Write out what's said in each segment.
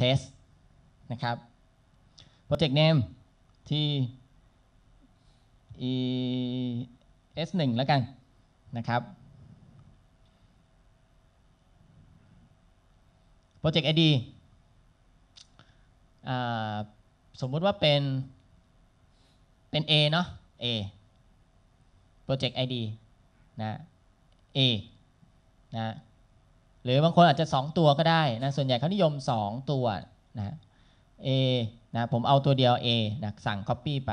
test นะครับ project name ที่ es 1แล้วกันนะครับ project id สมมุติว่าเป็น เป็น A เนาะ A project ID นะ A นะหรือบางคนอาจจะ 2 ตัวก็ได้นะส่วนใหญ่เขานิยม 2 ตัวนะ A นะผมเอาตัวเดียว A นะสั่ง Copy ไป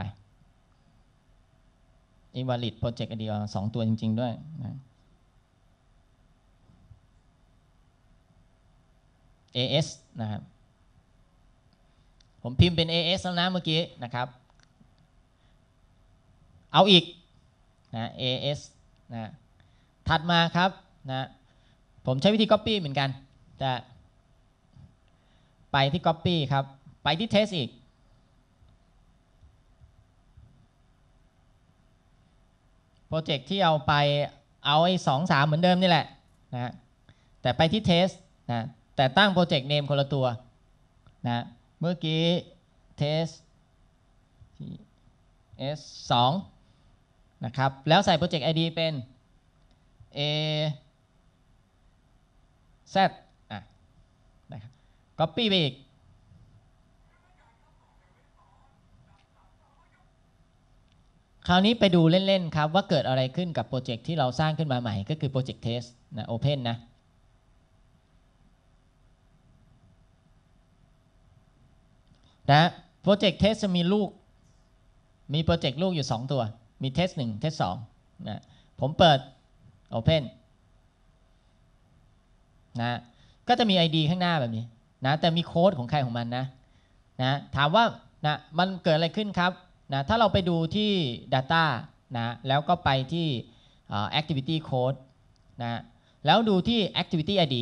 invalid project เดียวสองตัวจริง ๆ ด้วยนะ AS นะครับ ผมพิมพ์เป็น AS แล้วนะเมื่อกี้นะครับ เอาอีกนะ AS นะถัดมาครับนะผม ใช้วิธี Copy เหมือนกันจะไปที่ Copy ครับ ไปที่ Test อีก โปรเจกต์ ที่เอาไป เอา ไอ้สองสามเหมือนเดิม นี่ แหละนะแต่ไปที่ Test นะแต่ตั้งโปรเจกต์เนมคน ละ ตัวนะเมื่อกี้ Test S 2นะครับ แล้วใส่โปรเจกต์ ID เป็น A Z อ่ะนะครับ c ปี้ไปอีกคราวนี้ไปดูเล่น ๆ ครับว่าเกิดอะไรขึ้นกับโปรเจกต์ที่เราสร้างขึ้นมาใหม่ก็คือโปรเจกต์เทสนะโอเพนนะนะโปรเจกต์เทสจะมีลูกมีโปรเจกต์ลูกอยู่ 2 ตัวมีเทสหนึ่งเทสสองนะผมเปิด o p e นนะก็จะมี ID ข้างหน้าแบบนี้นะแต่มีโค้ดของใครของมันนะนะถามว่านะมันเกิดอะไรขึ้นครับนะถ้าเราไปดูที่ Data นะแล้วก็ไปที่ Activity Code นะแล้วดูที่ Activity ID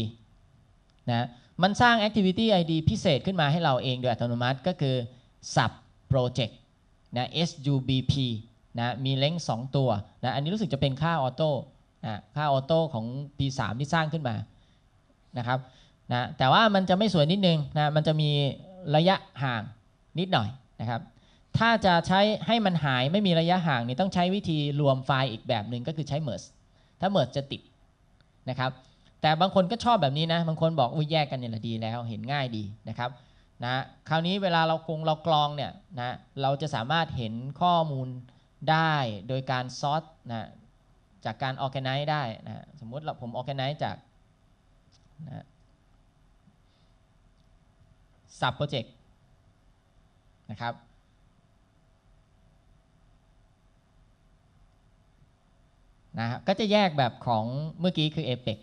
นะมันสร้าง Activity ID พิเศษขึ้นมาให้เราเองโดยอัตโนมัติก็คือ Sub Project นะ SUBP นะมีเล้ง2ตัวนะอันนี้รู้สึกจะเป็นค่าออโต้ค่าออโต้ของ P3 ที่สร้างขึ้นมานะครับ นะ แต่ว่ามันจะไม่สวยนิดนึงนะ มันจะมีระยะห่างนิดหน่อย นะครับ ถ้าจะใช้ให้มันหายไม่มีระยะห่างนี่ต้องใช้วิธีรวมไฟล์อีกแบบหนึ่งก็คือใช้ merge ถ้า merge จะติด นะครับ แต่บางคนก็ชอบแบบนี้นะ บางคนบอกอุ้ยแยกกันเนี่ยละดีแล้ว เห็นง่ายดี นะครับ นะ คราวนี้เวลาเราคงเรากรองเนี่ย นะ เราจะสามารถเห็นข้อมูลได้โดยการซอสนะ จากการ organize ได้ นะ สมมติเราผม organize จากนะสับโปรเจกต์นะครับนะก็จะแยกแบบของเมื่อกี้คือ APEC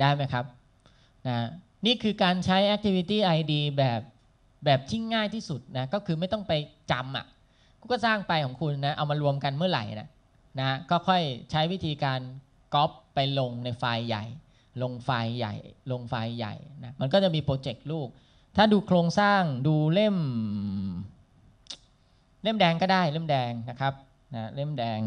ได้ไหมครับนะนี่คือการใช้ Activity ID แบบแบบที่ง่ายที่สุดนะก็คือไม่ต้องไปจำอะ่ะกูก็สร้างไปของคุณนะเอามารวมกันเมื่อไหร่นะนะก็ค่อยใช้วิธีการก๊อปไปลงในไฟล์ใหญ่ลงไฟล์ใหญ่ลงไฟล์ใหญ่นะมันก็จะมีโปรเจกต์ลูก ถ้าดูโครงสร้างดูเล่ม เล่มแดงก็ได้เล่มแดงนะครับนะเล่มแดง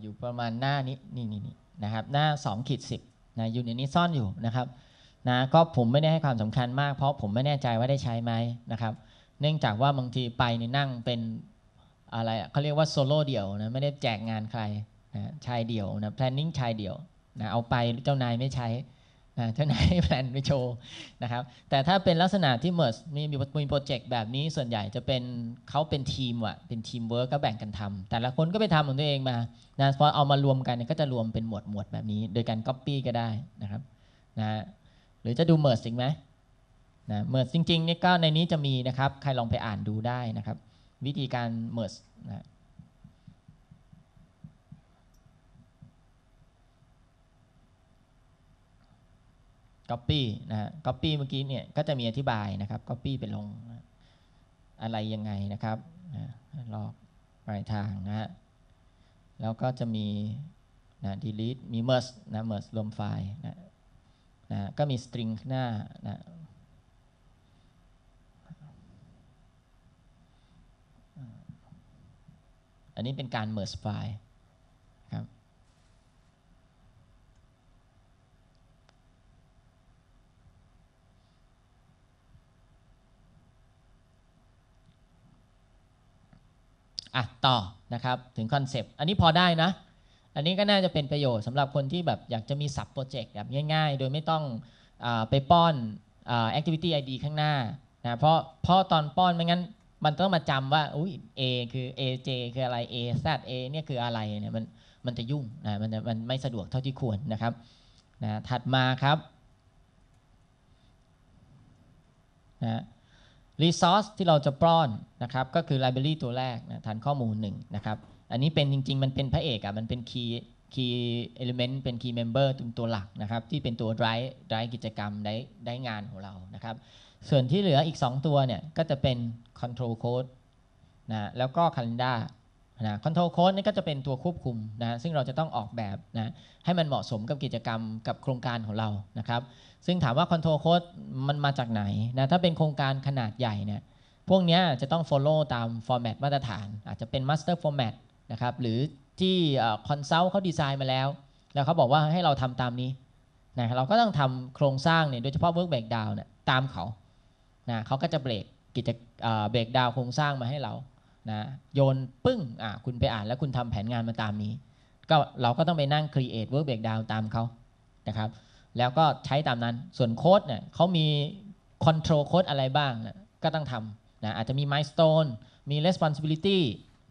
อยู่ประมาณหน้านี้นี่นี่นนะครับ หน้า2ขีดสิบนะ อยู่ในนี้ซ่อนอยู่ นะครับ นะ ก็ผมไม่ได้ให้ความสำคัญมาก เพราะผมไม่แน่ใจว่าได้ใช้ไหมนะครับ เนื่องจากว่าบางทีไปในนั่งเป็นอะไรเขาเรียกว่าโซโล่เดี่ยว นะ ไม่ได้แจกงานใครนะชายเดี่ยว นะ แพลนนิ่งชายเดี่ยว นะ เอาไป เจ้านายไม่ใช้เท่าน้นแผลนไปโชว์นะครับแต่ถ้าเป็นลักษณะที่เมิร์สมีมีโปรเจกต์แบบนี้ส่วนใหญ่จะเป็นเขาเป็นทีมอะเป็นทีมเวิร์กก็แบ่งกันทำ แต่ละคนก็ไปทำของตัวเองมานะพอเอามารวมกันก็จะรวมเป็นหมวดหมวดแบบนี้ โดยการก๊อปปี้ก็ได้นะครับนะหรือจะดูเมิร์สจริงไหมนะเมิร์สจริงๆนี่ก็ในนี้จะมีนะครับ ใครลองไปอ่านดูได้นะครับ วิธีการเมิร์สนะ Copy นะฮะ Copy เมื่อกี้เนี่ยก็จะมีอธิบายนะครับ Copy ไปลงอะไรยังไงนะครับลอกปลายทางนะฮะแล้วก็จะมีนะ delete มี merge นะ merge รวมไฟล์นะนะก็มี string หน้านะอันนี้เป็นการ merge ไฟล์อ่ะต่อนะครับถึงคอนเซปต์อันนี้พอได้นะอันนี้ก็น่าจะเป็นประโยชน์สำหรับคนที่แบบอยากจะมีสับโปรเจกต์แบบง่าย ๆ โดยไม่ต้องอไปป้อนแอคทิวิตี้ไอดีข้างหน้านะเพราะเพราะตอนป้อนไม่งั้นมันต้องมาจำว่าอุ้ย A คือ AJ คืออะไร A Z A เนี่ยคืออะไรเนี่ยมันมันจะยุ่งนะมันมันไม่สะดวกเท่าที่ควรนะครับนะถัดมาครับนะรีซอสที่เราจะป้อนนะครับก็คือไลบรารีตัวแรกนะฐานข้อมูล1นะครับ อันนี้เป็นจริง ๆมันเป็นพระเอกอะมันเป็นคีย์คีย์เอลิเมนต์เป็นคีย์เมมเบตร์ตัวหลักนะครับที่เป็นตัวไดร์ไดร์กิจกรรมได้ได้งานของเรานะครับส่วนที่เหลืออีก 2 ตัวเนี่ยก็จะเป็นคอนโทรลโค้ดนะแล้วก็ค a ล e n d a r นะคอนโทรลโค้ดนี่ก็จะเป็นตัวควบคุมนะซึ่งเราจะต้องออกแบบนะให้มันเหมาะสมกับกิจกรรมกับโครงการของเรานะครับ ซึ่งถามว่าคอนโทรลโค้ดมันมาจากไหนนะถ้าเป็นโครงการขนาดใหญ่เนี่ยพวกนี้จะต้อง follow ตามฟอร์แมตมาตรฐาน อาจจะเป็น master format นะครับหรือที่คอนซัลท์เขาดีไซน์มาแล้ว แล้วเขาบอกว่าให้เราทำตามนี้นะเราก็ต้องทำโครงสร้างเนี่ยโดยเฉพาะ work breakdown เนี่ยตามเขานะเขาก็จะเบรกกิจเบรกดาวโครงสร้างมาให้เรานะโยนปึ้งอ่ะคุณไปอ่านแล้วคุณทำแผนงานมาตามนี้ก็เราก็ต้องไปนั่ง create work breakdown ตามเขานะครับ แล้วก็ใช้ตามนั้นส่วนโค้ดเนี่ยเขามี control code อะไรบ้างนะก็ต้องทำนะอาจจะมี milestone มี responsibility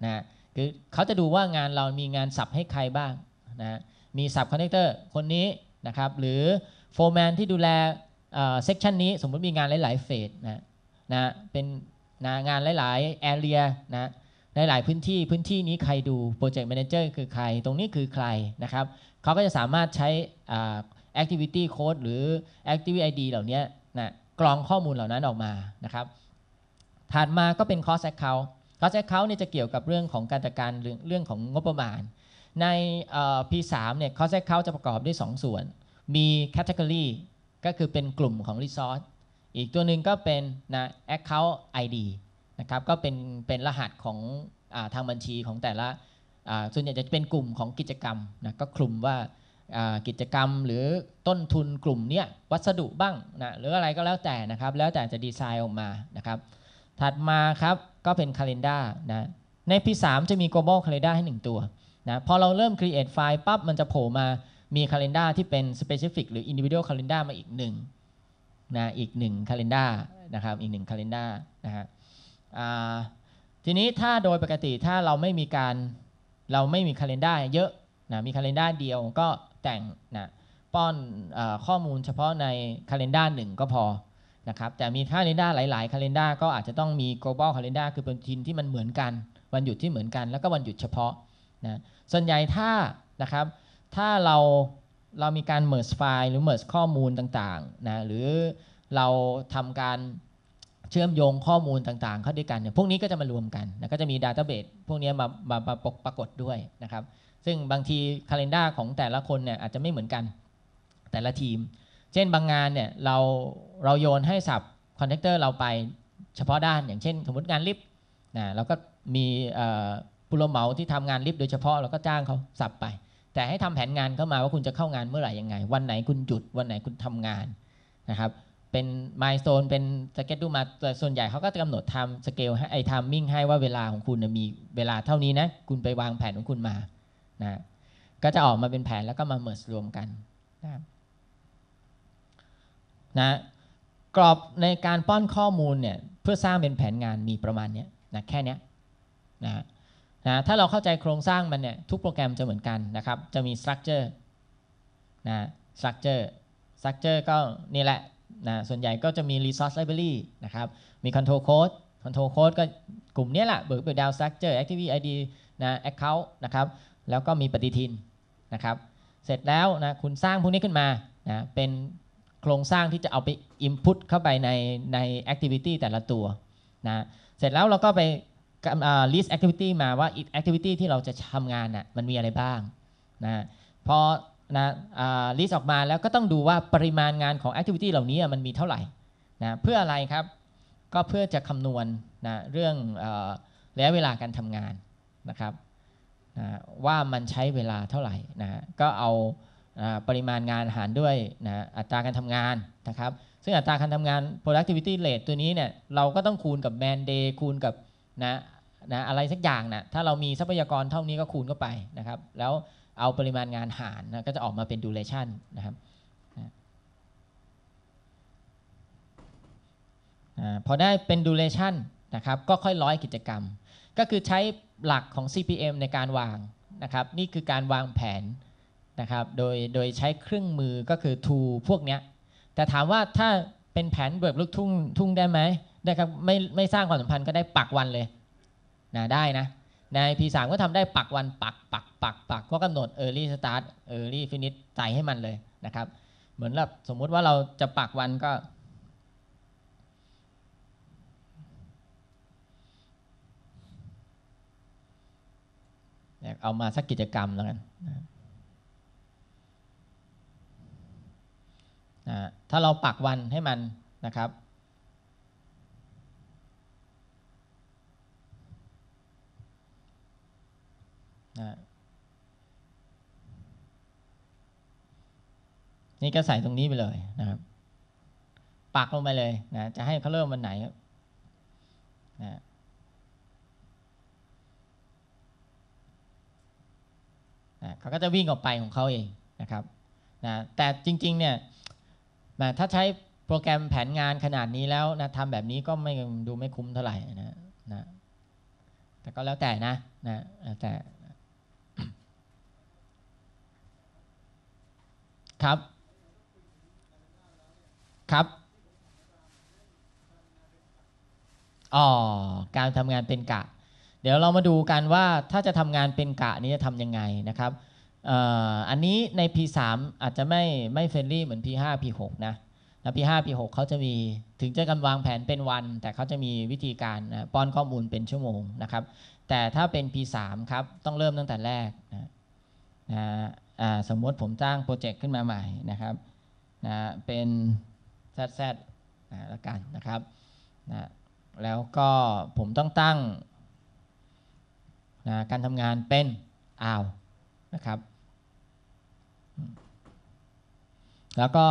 นะคือเขาจะดูว่างานเรามีงานสับให้ใครบ้างนะมีสับคอนเนคเตอร์คนนี้นะครับ หรือโฟร์แมนที่ดูแลเซกชันนี้สมมติมีงานหลายๆเฟสนะนะเป็นนะงานหลายๆแอเรียนะในหลายพื้นที่ พื้นที่นี้ใครดู โปรเจกต์แมเนจเจอร์คือใคร ตรงนี้คือใครนะครับเขาก็จะสามารถใช้ activity code หรือ activity ID เหล่านี้นะ กรองข้อมูลเหล่านั้นออกมานะครับ ถัดมาก็เป็น cost account cost account เนี่ยจะเกี่ยวกับเรื่องของการจัดการเรื่องของงบประมาณ ใน P3 เนี่ย cost account จะประกอบด้วย2ส่วน มี category ก็คือเป็นกลุ่มของ resource อีกตัวหนึ่งก็เป็นนะ account ID นะครับก็เป็นเป็นรหัสของอทางบัญชีของแต่ละส่วนใหญ่จะเป็นกลุ่มของกิจกรรมนะก็คลุมว่ากิจกรรมหรือต้นทุนกลุ่มเนี้ยวัสดุบ้างนะหรืออะไรก็แล้วแต่นะครับแล้วแต่จะดีไซน์ออกมานะครับถัดมาครับก็เป็นคาล e n d a r นะใน P3 จะมี global calendar ให้1 ตัวนะพอเราเริ่ม create file ปั๊บมันจะโผล่มามี calendar ที่เป็น specific หรือ individual calendar มาอีกหนึ่งนะอีกหนึ่งคาล endar นะครับอีกหนึ่งคาล endar นะฮะทีนี้ถ้าโดยปกติถ้าเราไม่มีการเราไม่มีคาล endar เยอะนะมีคาล endar เดียว ก็แต่งนะป้อนอข้อมูลเฉพาะในคาล endar หนึ่งก็พอ นะครับแต่มีคาล endar หลายๆคาล endar ก็อาจจะต้องมี global คาล e n d a r คือปฏิทินที่มันเหมือนกัน วันหยุดที่เหมือนกัน แล้วก็วันหยุดเฉพาะนะส่วนใหญ่ถ้านะครับ ถ้าเราเรามีการ merge ไฟล์หรือ merge ข้อมูลต่างๆ นะ หรือเราทำการเชื่อมโยงข้อมูลต่างๆ เข้าด้วยกันเนี่ย พวกนี้ก็จะมารวมกันนะ ก็จะมี database พวกนี้มามามาปรากฏด้วยนะครับซึ่งบางทีคาล e n d a r ของแต่ละคนเนี่ยอาจจะไม่เหมือนกันแต่ละทีม เช่นบางงานเนี่ยเราเราโยนให้สับคอนแทคเตอร์เราไปเฉพาะด้าน อย่างเช่น สมมติงานลิฟต์นะ เราก็มีผู้รับเหมาที่ทำงานลิฟต์โดยเฉพาะ เราก็จ้างเขาสับไปแต่ให้ทำแผนงานเข้ามาว่าคุณจะเข้างานเมื่อไหร่ยังไง วันไหนคุณหยุดวันไหนคุณทำงานนะครับ เป็นมายสเตนเป็นสเก็ตดูมาแต่ส่วนใหญ่เขาก็จะกำหนดทำสเกลให้ไอ้ทามมิ่งให้ว่าเวลาของคุณมีเวลาเท่านี้นะคุณไปวางแผนของคุณมานะก็จะออกมาเป็นแผนแล้วก็มาเมิร์สรวมกันนะนะกรอบในการป้อนข้อมูลเนี่ยเพื่อสร้างเป็นแผนงานมีประมาณนี้นะแค่นี้นะนะถ้าเราเข้าใจโครงสร้างมันเนี่ยทุกโปรแกรมจะเหมือนกันนะครับจะมีสตรัคเจอร์นะสตรัคเจอร์สตรัคเจอร์ก็นี่แหละนะส่วนใหญ่ก็จะมี resource library นะครับมี control code control code ก็กลุ่มนี้แหละเบิกเบิกดาว s ร r u c t u r e activity id นะ account นะครับแล้วก็มีปฏิทินนะครับ เสร็จแล้วนะคุณสร้างพวกนี้ขึ้นมานะเป็นโครงสร้างที่จะเอาไป input เข้าไปในใน activity แต่ละตัวนะเสร็จแล้วเราก็ไป list activity มาว่า activity ที่เราจะทำงานน่ะมันมีอะไรบ้างนะพอนะลิสต์ออกมาแล้วก็ต้องดูว่าปริมาณงานของ activity เหล่านี้มันมีเท่าไหร่นะเพื่ออะไรครับก็เพื่อจะคำนวณนะเรื่องระยะเวลาการทำงานนะครับนะว่ามันใช้เวลาเท่าไหร่นะก็เอาปริมาณงานหารด้วยนะอัตราการทำงานนะครับซึ่งอัตราการทำงาน productivity rate ตัวนี้เนี่ยเราก็ต้องคูณกับ man day คูณกับนะนะอะไรสักอย่างนะถ้าเรามีทรัพยากรเท่านี้ก็คูณเข้าไปนะครับ แล้วเอาปริมาณงานหารนะก็จะออกมาเป็นดูเรชันนะครับพอได้เป็นดูเรชันนะครับก็ค่อยร้อยกิจกรรม ก็คือใช้หลักของ CPM ในการวางนะครับนี่คือการวางแผนนะครับ โดยโดยใช้เครื่องมือก็คือ tool พวกนี้แต่ถามว่าถ้าเป็นแผนแบบลูกทุ่งทุ่งได้ไหมได้ครับ ไม่ไม่สร้างความสัมพันธ์ก็ได้ปักวันเลยนะได้นะใน P3 ก็ทำได้ปักวันปักปักปักปักกอกำหนด Early Start Early Finish ใส่ให้มันเลยนะครับ เหมือนแบบสมมุติว่าเราจะปักวันก็เอามาสักกิจกรรมแล้วกันนะถ้าเราปักวันให้มันนะครับนะนี่ก็ใส่ตรงนี้ไปเลยนะครับปักลงไปเลยนะจะให้เขาเริ่มวันไหนนะนะเขาก็จะวิ่งออกไปของเขาเองนะครับนะแต่จริงๆเนี่ยนะถ้าใช้โปรแกรมแผนงานขนาดนี้แล้วนะทำแบบนี้ก็ไม่ดูไม่คุ้มเท่าไหร่นะนะแต่ก็แล้วแต่นะนะแต่ครับครับอ๋อการทำงานเป็นกะ เดี๋ยวเรามาดูกันว่าถ้าจะทำงานเป็นกะนี้จะทำยังไงนะครับอันนี้ใน P3 อาจจะไม่ไม่เฟรนลี่เหมือน P5 P6 นะแล้ว P5 P6 เขาจะมีถึงจะกำวางแผนเป็นวัน แต่เขาจะมีวิธีการนะป้อนข้อมูลเป็นชั่วโมงนะครับแต่ถ้าเป็น P3 ครับต้องเริ่มตั้งแต่แรกนะนะสมมติผมจ้างโปรเจกต์ขึ้นมาใหม่นะครับนะเป็นแซดแล้วกันนะครับนะแล้วก็ผมต้องตั้งนะการทำงานเป็นอาวนะครับ แล้วก็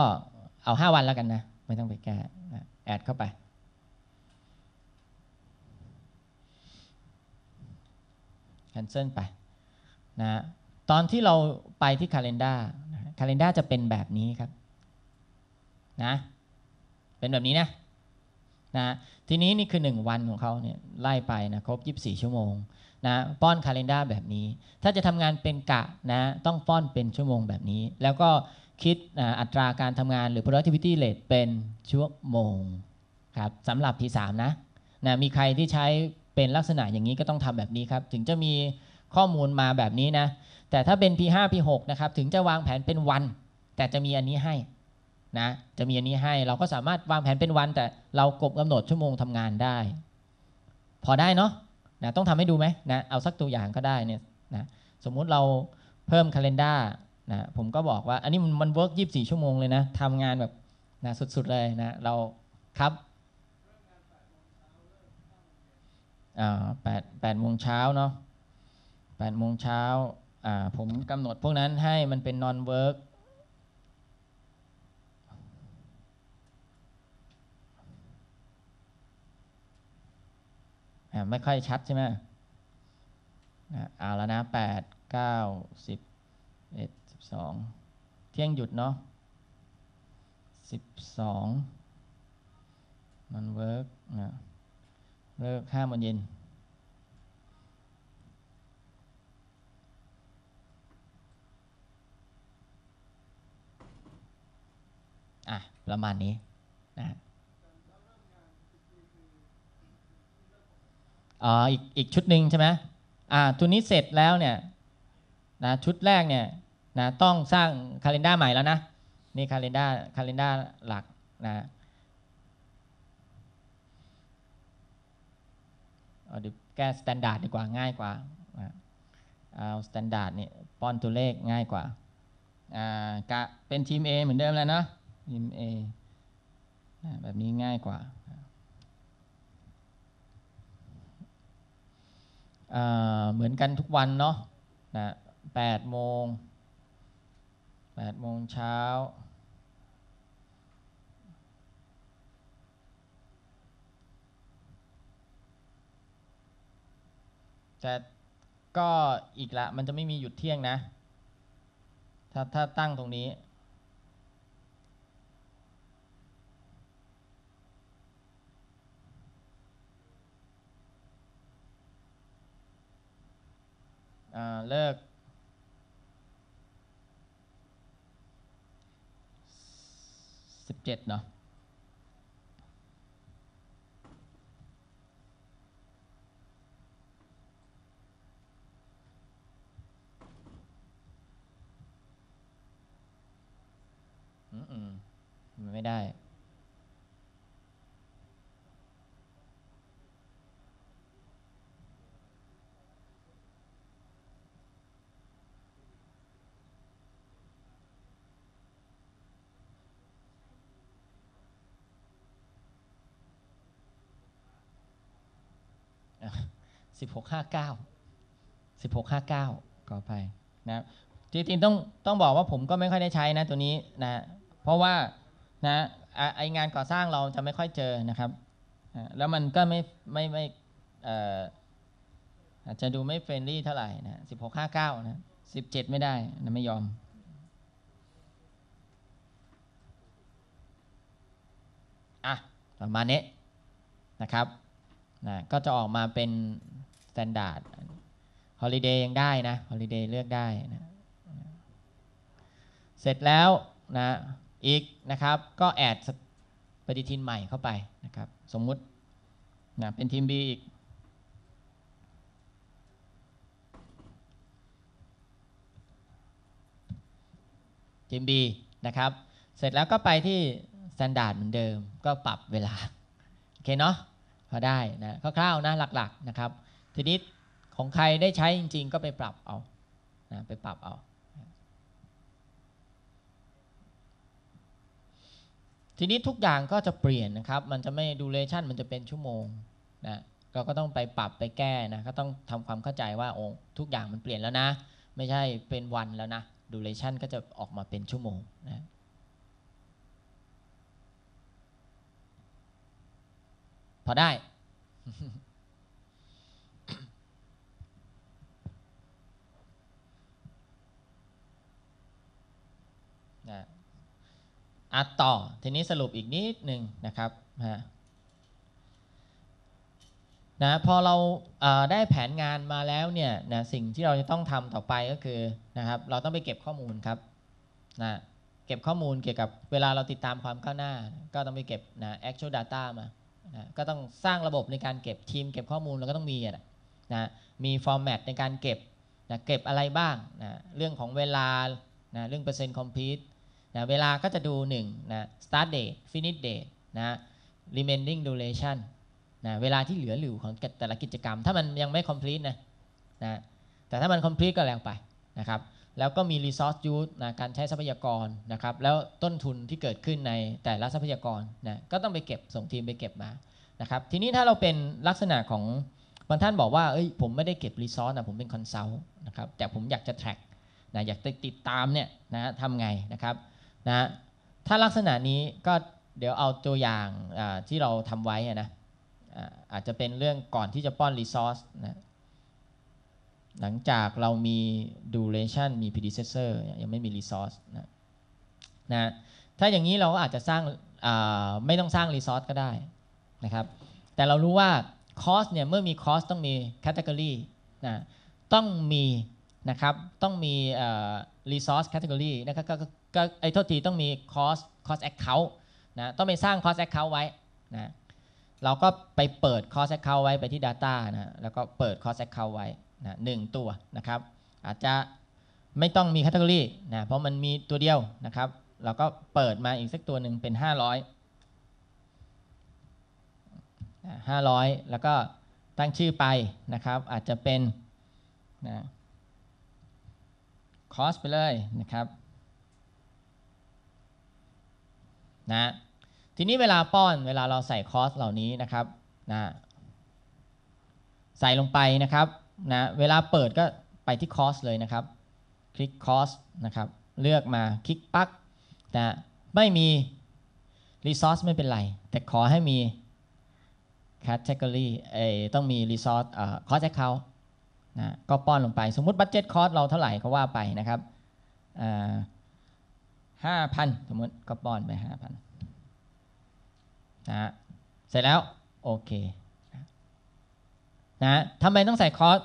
เอา 5 วันแล้วกันนะไม่ต้องไปแก้นะแอดเข้าไปแคนเซิลไปนะตอนที่เราไปที่คาล endar คาล endar จะเป็นแบบนี้ครับนะเป็นแบบนี้นะนะทีนี้นี่คือ 1 วันของเขาเนี่ยไล่ไปนะครบ 24 ชั่วโมงนะป้อนคาล endar แบบนี้ถ้าจะทำงานเป็นกะนะต้องป้อนเป็นชั่วโมงแบบนี้ แล้วก็คิดอัตราการทำงานหรือ productivity rate เป็นชั่วโมงครับสำหรับที่3นะนะมีใครที่ใช้เป็นลักษณะอย่างนี้ก็ต้องทำแบบนี้ครับถึงจะมีข้อมูลมาแบบนี้นะ แต่ถ้าเป็น P5 P6 นะครับ ถึงจะวางแผนเป็นวัน แต่จะมีอันนี้ให้นะ จะมีอันนี้ให้ เราก็สามารถวางแผนเป็นวัน แต่เรากบกำหนดชั่วโมงทำงานได้ พอได้เนาะนะต้องทำให้ดูไหมนะเอาสักตัวอย่างก็ได้เนี่ยนะสมมุติเราเพิ่มคาล e n d a r นะผมก็บอกว่าอันนี้มันเวิร์กยีิบสี่ชั่วโมงเลยนะทำงานแบบนะสุด ๆเลยนะ เราครับอ่าแปดแปดโมงเช้าเนาะแปดโมงเช้าผมกำหนดพวกนั้นให้มันเป็นนอนเวิร์กไม่ค่อยชัดใช่ไหมเอาแล้วนะ8 9 10 11 12 เที่ยงหยุดเนาะ12นอนเวิรนะเลิก5โมงเย็นประมาณนี้นะอ๋ออีกอีกชุดหนึ่งใช่ไหมอ่าทุนนี้เสร็จแล้วเนี่ย นะ ชุดแรกเนี่ย นะต้องสร้างคาล endar ใหม่แล้วนะนี่คาล endar คาล endar หลักนะเอาดวแก้สแตนดาร์ดดีกว่า ง่ายกว่าเอาสแตนดาร์ดนี่ป้อนตัวเลขง่ายกว่า อ่าเป็นทีม A เหมือนเดิมแล้วเนาะพิมพ์ A แบบนี้ง่ายกว่า เหมือนกันทุกวันเนาะนะแปดโมงแปดโมงเช้าแต่ก็อีกละมันจะไม่มีหยุดเที่ยงนะ ถ้าถ้าตั้งตรงนี้เลิกสิบเจ็ดเนาะไม่ได้1659 1659ก่อไปนะ จริงๆต้องต้องบอกว่าผมก็ไม่ค่อยได้ใช้นะตัวนี้นะ เพราะว่านะไองานก่อสร้างเราจะไม่ค่อยเจอนะครับ แล้วมันก็ไม่ไม่ไม่อาจจะดูไม่เฟรนลี่เท่าไหร่นะสิบหกาเก้านะสิบเจ็ดไม่ได้นะไม่ยอม อ่ะประมาณนี้นะครับนะก็จะออกมาเป็นสแตนดาร์ดฮอลิเดย์ยังได้นะฮอลิเดย์เลือกได้นะ เสร็จแล้วนะ อีกนะครับ ก็แอดปฏิทินใหม่เข้าไปนะครับ สมมุตินะเป็นทีม B อีก ทีม B นะครับ เสร็จแล้วก็ไปที่สแตนดาร์ดเหมือนเดิม ก็ปรับเวลาโอเคเนาะพอได้นะ คร่าวๆนะหลักๆนะครับทีนี้ของใครได้ใช้จริง ๆ ก็ไปปรับเอานะไปปรับเอา ทีนี้ทุกอย่างก็จะเปลี่ยนนะครับ มันจะไม่ดูเลชั่นมันจะเป็นชั่วโมงนะเราก็ต้องไปปรับไปแก้นะ ก็ต้องทำความเข้าใจว่าโอ้ทุกอย่างมันเปลี่ยนแล้วนะ ไม่ใช่เป็นวันแล้วนะ ดูเลชั่นก็จะออกมาเป็นชั่วโมงนะพอได้อ่ะต่อทีนี้สรุปอีกนิดหนึ่งนะครับนะนะพอเราได้แผนงานมาแล้วเนี่ยนะสิ่งที่เราจะต้องทำต่อไปก็คือนะครับเราต้องไปเก็บข้อมูลครับนะเก็บข้อมูลเกี่ยวกับเวลาเราติดตามความก้าวหน้า ก็ต้องไปเก็บนะ actual data มานะก็ต้องสร้างระบบในการเก็บทีม เก็บข้อมูลเราก็ต้องมีนะนะมี format ในการเก็บนะเก็บอะไรบ้างนะเรื่องของเวลานะเรื่องเปอร์เซ็นต์คอมพิวต์นะเวลา ก็จะดู1นะ start date finish date นะ remaining duration นะเวลาที่เหลืออยู่ของแต่ละกิจกรรม ถ้ามันยังไม่ complete นะนะ แต่ถ้ามัน complete ก็แล้วไปนะครับ แล้วก็มี resource use นะการใช้ทรัพยากรนะครับ แล้วต้นทุนที่เกิดขึ้นในแต่ละทรัพยากรนะ ก็ต้องไปเก็บส่งทีมไปเก็บมานะครับ ทีนี้ถ้าเราเป็นลักษณะของบางท่านบอกว่าเอ้ยผมไม่ได้เก็บ resource นะผมเป็น consult นะครับ แต่ผมอยากจะ track นะอยากติดตามเนี่ยนะทำไงนะครับนะถ้าลักษณะนี้ก็เดี๋ยวเอาตัวอย่างที่เราทำไว้นะอาจจะเป็นเรื่องก่อนที่จะป้อนรีซอสนะหลังจากเรามี duration มี predecessor ยังไม่มี resource นะนะถ้าอย่างนี้เราก็อาจจะสร้างไม่ต้องสร้าง resource ก็ได้นะครับแต่เรารู้ว่า cost เนี่ยเมื่อมี cost ต้องมี category นะต้องมีนะครับต้องมี resource category นะครับก็ก็ไอ้ทษทีต้องมีคอสคอสแอคเคาท์นะต้องไปสร้างคอสแอคเคาท์ไว้นะเราก็ไปเปิดคอสแอคเคาท์ไว้ไปที่ data นะแล้วก็เปิดคอสแอคเคาท์ไว้นะหนึ่งตัวนะครับอาจจะไม่ต้องมีคตตาล็อ y นะเพราะมันมีตัวเดียวนะครับ เราก็เปิดมาอีกสักตัวหนึ่งเป็น500 500 แล้วก็ตั้งชื่อไปนะครับ อาจจะเป็นนะคอสไปเลยนะครับนะทีนี้เวลาป้อนเวลาเราใส่คอสเหล่านี้นะครับนะใส่ลงไปนะครับนะเวลาเปิดก็ไปที่คอสเลยนะครับ คลิกคอสนะครับเลือกมาคลิกปักนะไม่มีรีซอสไม่เป็นไรแต่ขอให้มี category เอต้องมี resource เอ่อคอสแอคเคนะก็ป้อนลงไปสมมุติบัตเจ็ตคอสเราเท่าไหร่ก็ว่าไปนะครับห้าพันสมมติก็ป้อนไปห้าพันนะฮะเสร็จแล้วโอเคนะทำไมต้องใส่คอส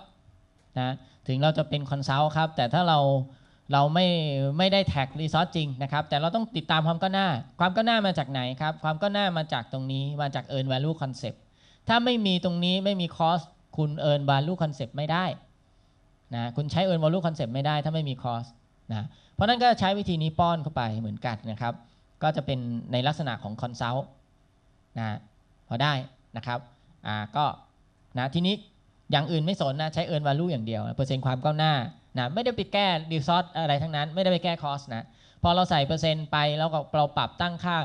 นะถึงเราจะเป็นคอนซัลท์ครับแต่ถ้าเราเราไม่ไม่ได้แท็กรีซอสจริงนะครับ แต่เราต้องติดตามความก้าวหน้า ความก้าวหน้ามาจากไหนครับความก้าวหน้ามาจากตรงนี้มาจาก Earn Value Concept ถ้าไม่มีตรงนี้ไม่มีคอสคุณ Earn Value Concept ไม่ได้นะคุณใช้ Earn Value Concept ไม่ได้ ถ้าไม่มีคอสนะเพราะนั้นก็ใช้วิธีนี้ป้อนเข้าไปเหมือนกันนะครับก็จะเป็นในลักษณะของคอนซัลท์นะพอได้นะครับอ่าก็นะทีนี้อย่างอื่นไม่สนนะใช้เอิร์นวาลูอย่างเดียวเปอร์เซ็นต์ความก้าวหน้านะไม่ได้ไปแก้ดีซอสอะไรทั้งนั้นไม่ได้ไปแก้คอสนะพอเราใส่เปอร์เซ็นต์ไปแล้วก็เราปรับตั้งค่า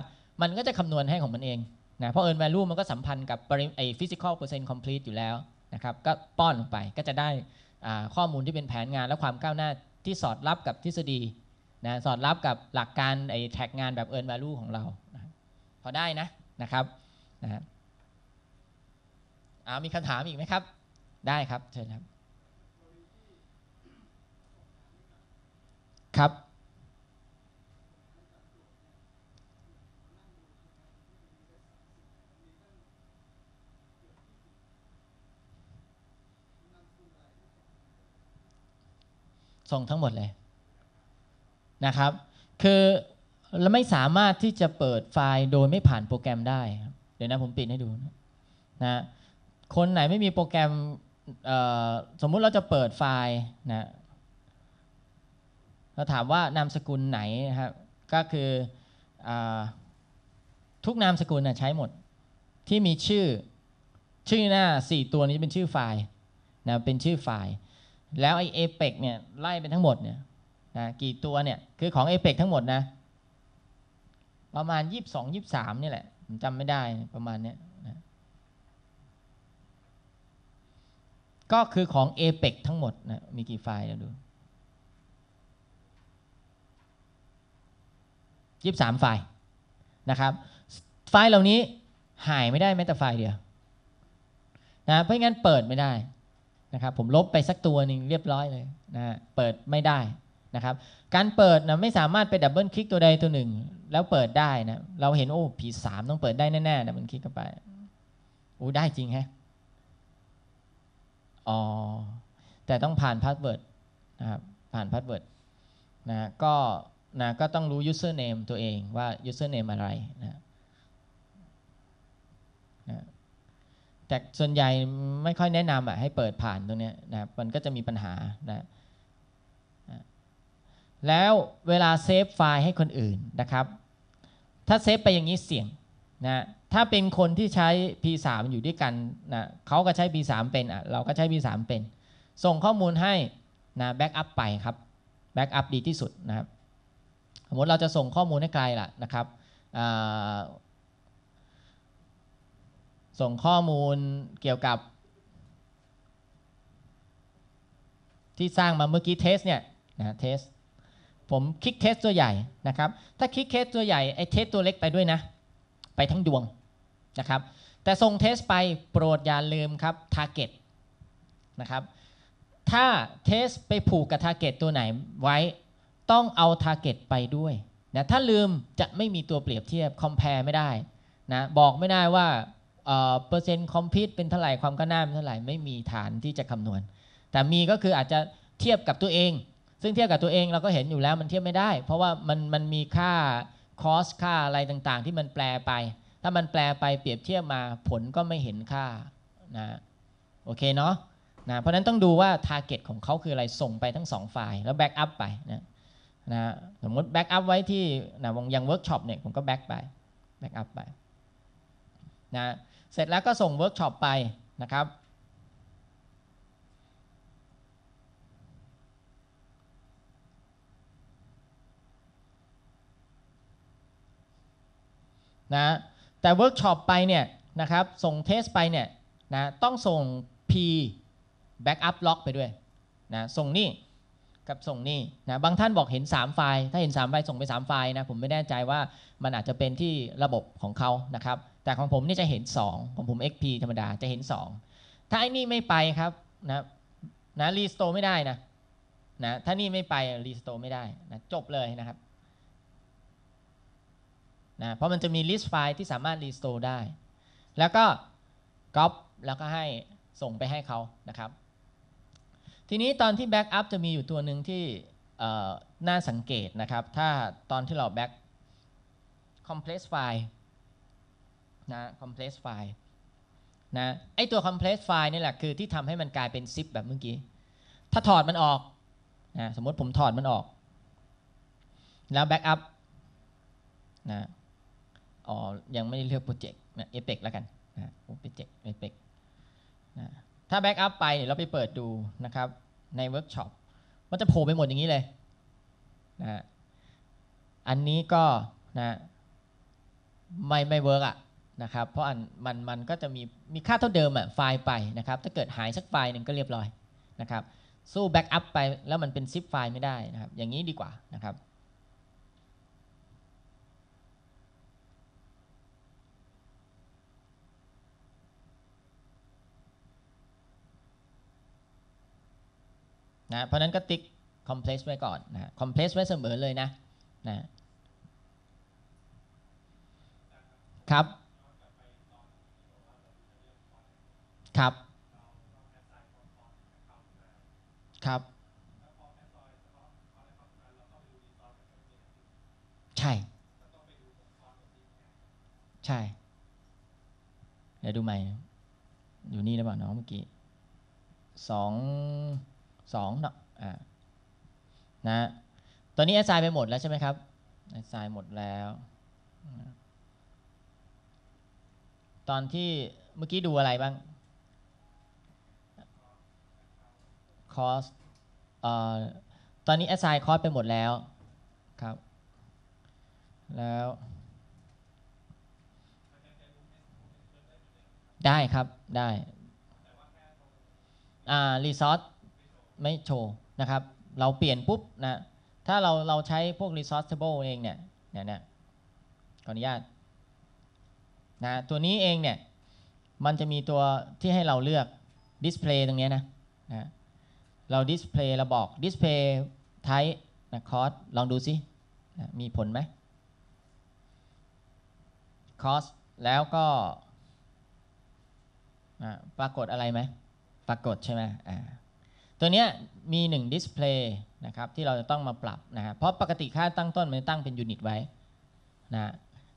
มันก็จะคำนวณให้ของมันเองนะเพราะเอิร์นวาลูมันก็สัมพันธ์กับไอ้ฟิสิกอลเปอร์เซ็นต์คอมพลีทอยู่แล้วนะครับก็ป้อนลงไปก็จะได้ข้อมูลที่เป็นแผนงานและความก้าวหน้าที่สอดรับกับทฤษฎีนะสอดรับกับหลักการไอ้แท็กงานแบบเอิร์นวาลูของเรานะพอได้นะนะครับนะอามีคำถามอีกไหมครับ ได้ครับเชิญครับ ครับ ส่งทั้งหมดเลยนะครับคือเราไม่สามารถที่จะเปิดไฟล์โดยไม่ผ่านโปรแกรมได้เดี๋ยวนะผมปิดให้ดูนะคนไหนไม่มีโปรแกรมสมมุติเราจะเปิดไฟล์นะเราถามว่านามสกุลไหนนะครับก็คืออทุกนามสกุลนะใช้หมด ที่มีชื่อชื่อหน้า 4 ตัวนี้เป็นชื่อไฟล์นะเป็นชื่อไฟล์ แล้วไอเอเปกเนี่ยไล่เป็นทั้งหมดเนี่ยนะกี่ตัวเนี่ย คือของเอเฟกทั้งหมดนะ ประมาณยยีี่สอง่สามนี่แหละ ผมจำไม่ได้ประมาณเนี้ยนะก็คือของเอเฟกทั้งหมดนะ มีกี่ไฟล์เราดูยี่สามไฟล์ นะครับ ไฟล์เหล่านี้หายไม่ได้แม้แต่ไฟล์เดียว นะ เพราะงั้นเปิดไม่ได้นะครับ ผมลบไปสักตัวหนึ่งเรียบร้อยเลยนะเปิดไม่ได้นะครับการเปิดนะไม่สามารถไปดับเบิลคลิกตัวใดตัวหนึ่งแล้วเปิดได้นะเราเห็นโอ้ผีสามต้องเปิดได้แน่ๆดับเบิลคลิกเข้าไปโอ้ได้จริงฮะอ๋อแต่ต้องผ่านพาสเวิร์ดนะครับผ่านพาสเวิร์ดนะก็นะก็ต้องรู้ยูเซอร์เนมตัวเองว่ายูเซอร์เนมอะไรนะนะแต่ส่วนใหญ่ไม่ค่อยแนะนำอ่ะให้เปิดผ่านตรงนี้นะครับมันก็จะมีปัญหานะแล้วเวลาเซฟไฟล์ให้คนอื่นนะครับ ถ้าเซฟไปอย่างนี้เสี่ยงนะ ถ้าเป็นคนที่ใช้ P3 อยู่ด้วยกันนะเขาก็ใช้ P3 เป็นอ่ะ เราก็ใช้ P3 เป็น ส่งข้อมูลให้นะแบ็กอัพไปครับ แบ็กอัพดีที่สุดนะครับ สมมติเราจะส่งข้อมูลให้ไกลล่ะนะครับ ส่งข้อมูลเกี่ยวกับ ที่สร้างมาเมื่อกี้เทสเนี่ยนะเทสผมคลิกเทสตัวใหญ่นะครับ ถ้าคลิกเทสตัวใหญ่ไอ้เทสตัวเล็กไปด้วยนะ ไปทั้งดวงนะครับ แต่ส่งเทสไปโปรดอย่าลืมครับทาร์เก็ตนะครับ ถ้าเทสไปผูกกับทาร์เก็ตตัวไหนไว้ต้องเอาทาร์เก็ตไปด้วยนะ ถ้าลืมจะไม่มีตัวเปรียบเทียบคอมเพลไม่ได้นะบอกไม่ได้ว่าเปอร์เซ็นต์คอมพิวเป็นเท่าไหร่ความก้าวหน้าเป็นเท่าไหร่ไม่มีฐานที่จะคำนวณ แต่มีก็คืออาจจะเทียบกับตัวเองซึ่งเทียบกับตัวเองเราก็เห็นอยู่แล้วมันเทียบไม่ได้ เพราะว่ามันมันมีค่าคอสค่าอะไรต่าง ๆ ที่มันแปลไป ถ้ามันแปลไปเปรียบเทียบมาผลก็ไม่เห็นค่านะโอเคเนาะนะเพราะนั้นต้องดูว่า t a r g e t ของเขาคืออะไรส่งไปทั้ง2ไฟล์แล้วแบ็กอัพไปนะนะสมมติแบ็กอัพไว้ที่นะอย่างเวิร์กช็อปเนี่ยผมก็แบ็กไปแบ็กอัพไปนะเสร็จแล้วก็ส่งเวิร์กช็อปไปนะครับนะแต่เวิร์กช็อปไปเนี่ยนะครับส่งเทสไปเนี่ยนะต้องส่ง P backup log ไปด้วยนะส่งนี่กับส่งนี่นะบางท่านบอกเห็น 3 ไฟล์ ถ้าเห็น3ไฟล์ส่งไป 3 ไฟล์นะผมไม่แน่ใจว่ามันอาจจะเป็นที่ระบบของเขานะครับ แต่ของผมนี่จะเห็น2ของผม XP ธรรมดาจะเห็น 2 ถ้าไอ้นี่ไม่ไปครับนะนะรีสโตไม่ได้นะนะถ้านี่ไม่ไปรีสโตไม่ได้นะจบเลยนะครับนะเพราะมันจะมี list ไฟล์ที่สามารถ restore ได้ แล้วก็ก๊อปแล้วก็ให้ส่งไปให้เขานะครับ ทีนี้ตอนที่ backup จะมีอยู่ตัวหนึ่งที่น่าสังเกตนะครับ ถ้าตอนที่เรา back complex file นะ complex file นะ ไอตัว complex file นี่แหละคือที่ทำให้มันกลายเป็น zip แบบเมื่อกี้ ถ้าถอดมันออกนะ สมมติผมถอดมันออก แล้วแบ็กอัพนะอ๋อ ยังไม่ได้เลือกโปรเจกต์นะเอเปกแล้วกันนะโปรเจกต์เอเปกนะถ้าแบ็กอัพไป เนี่ย เราไปเปิดดู นะครับ ในเวิร์กช็อป มันจะโผล่ไปหมดอย่างนี้เลยนะอันนี้ก็นะไม่ไม่เวิร์กอ่ะ นะครับ เพราะอัน มัน มันก็จะมี มีค่าเท่าเดิมอ่ะ ไฟล์ไป นะครับ ถ้าเกิดหายสักไฟล์หนึ่งก็เรียบร้อย นะครับ สู้แบ็กอัพไป แล้วมันเป็นซิปไฟล์ไม่ได้นะครับ อย่างนี้ดีกว่านะครับนะเพราะนั้นก็ติ๊ก complex ไว้ก่อนนะ complex ไว้เสมอเลยนะนะ ครับ ครับ ครับ ใช่ ใช่ เดี๋ยวดูใหม่ อยู่นี่แล้วเปล่าน้องเมื่อกี้ สองสองเนาะอ่านะ ตอนนี้แอสไซน์ไปหมดแล้วใช่ไหมครับแอสไซน์หมดแล้ว ตอนที่เมื่อกี้ดูอะไรบ้างคอสเออตอนนี้แอสไซน์คอสไปหมดแล้ว ครับ แล้ว ได้ครับ ได้อ่ารีซอสไม่โชว์นะครับ เราเปลี่ยนปุ๊บนะ ถ้าเราเราใช้พวก resourceable เองเนี่ยเนี่ยเนี่ยขออนุญาตนะ ตัวนี้เองเนี่ย มันจะมีตัวที่ให้เราเลือก display ตรงนี้นะนะเรา display เราบอก display type นะ cost ลองดูสินะมีผลไหม cost แล้วก็ปรากฏอะไรไหมปรากฏใช่ไหมอ่าตัวนี้มี1 display นะครับที่เราจะต้องมาปรับนะฮะเพราะปกติค่าตั้งต้นมันตั้งเป็นยูนิตไว้นะ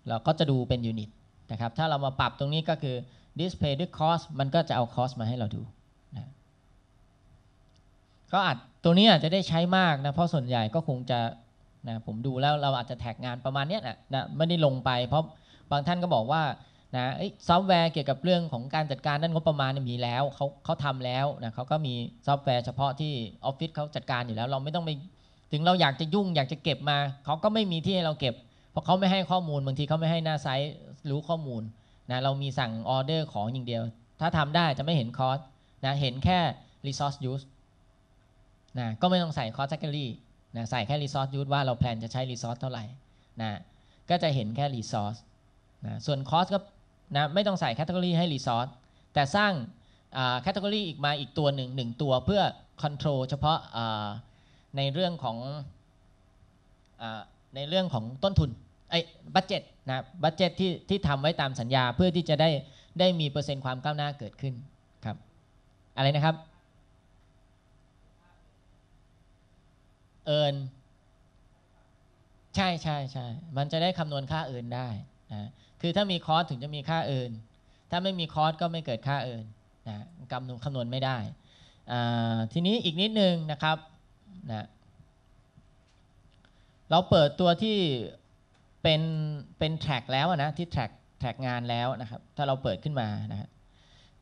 เราก็จะดูเป็นยูนิตนะครับถ้าเรามาปรับตรงนี้ก็คือ display ด้วย cost มันก็จะเอา cost มาให้เราดูนะก็อาจตัวนี้อาจจะได้ใช้มากนะเพราะส่วนใหญ่ก็คงจะนะผมดูแล้วเราอาจจะแท็กงานประมาณนี้นะนะไม่ได้ลงไปเพราะบางท่านก็บอกว่านะซอฟต์แวร์เกี่ยวกับเรื่องของการจัดการด้านงบประมาณมีแล้วเขาเขาทำแล้วนะเขาก็มีซอฟต์แวร์เฉพาะที่ออฟฟิศเขาจัดการอยู่แล้ว เราไม่ต้องไปถึงเราอยากจะยุ่งอยากจะเก็บมาเขาก็ไม่มีที่ให้เราเก็บเพราะเขาไม่ให้ข้อมูลบางทีเขาไม่ให้หน้าไซต์รู้ข้อมูลนะเรามีสั่งออเดอร์ของอย่างเดียว ถ้าทำได้จะไม่เห็นคอสนะเห็นแค่ resource use นะก็ไม่ต้องใส่คอสแคลรี่นะใส่แค่ resource use ว่าเราแพลนจะใช้ resource เท่าไหร่นะก็จะเห็นแค่ resource นะส่วนคอสก็นะไม่ต้องใส่แคตตาล็อกให้รีซอสแต่สร้างแคตตาล็อกอีกมาอีกตัวหนึ่งหนึ่งตัวเพื่อคอนโทรลเฉพาะในเรื่องของในเรื่องของต้นทุนไอ้บัตเจ็ตนะบัตเจ็ตที่ที่ทำไว้ตามสัญญาเพื่อที่จะได้ได้มีเปอร์เซ็นต์ความก้าวหน้าเกิดขึ้นครับ อะไรนะครับเอิญใช่ใช่ใช่มันจะได้คำนวณค่าเอิญได้นะคือถ้ามีคอสถึงจะมีค่าเอินถ้าไม่มีคอสก็ไม่เกิดค่าเอินนะกำหนดคำนวณไม่ได้ทีนี้อีกนิดนึงนะครับนะเราเปิดตัวที่เป็นเป็นแท็กแล้วนะที่แท็กแท็กงานแล้วนะครับถ้าเราเปิดขึ้นมานะ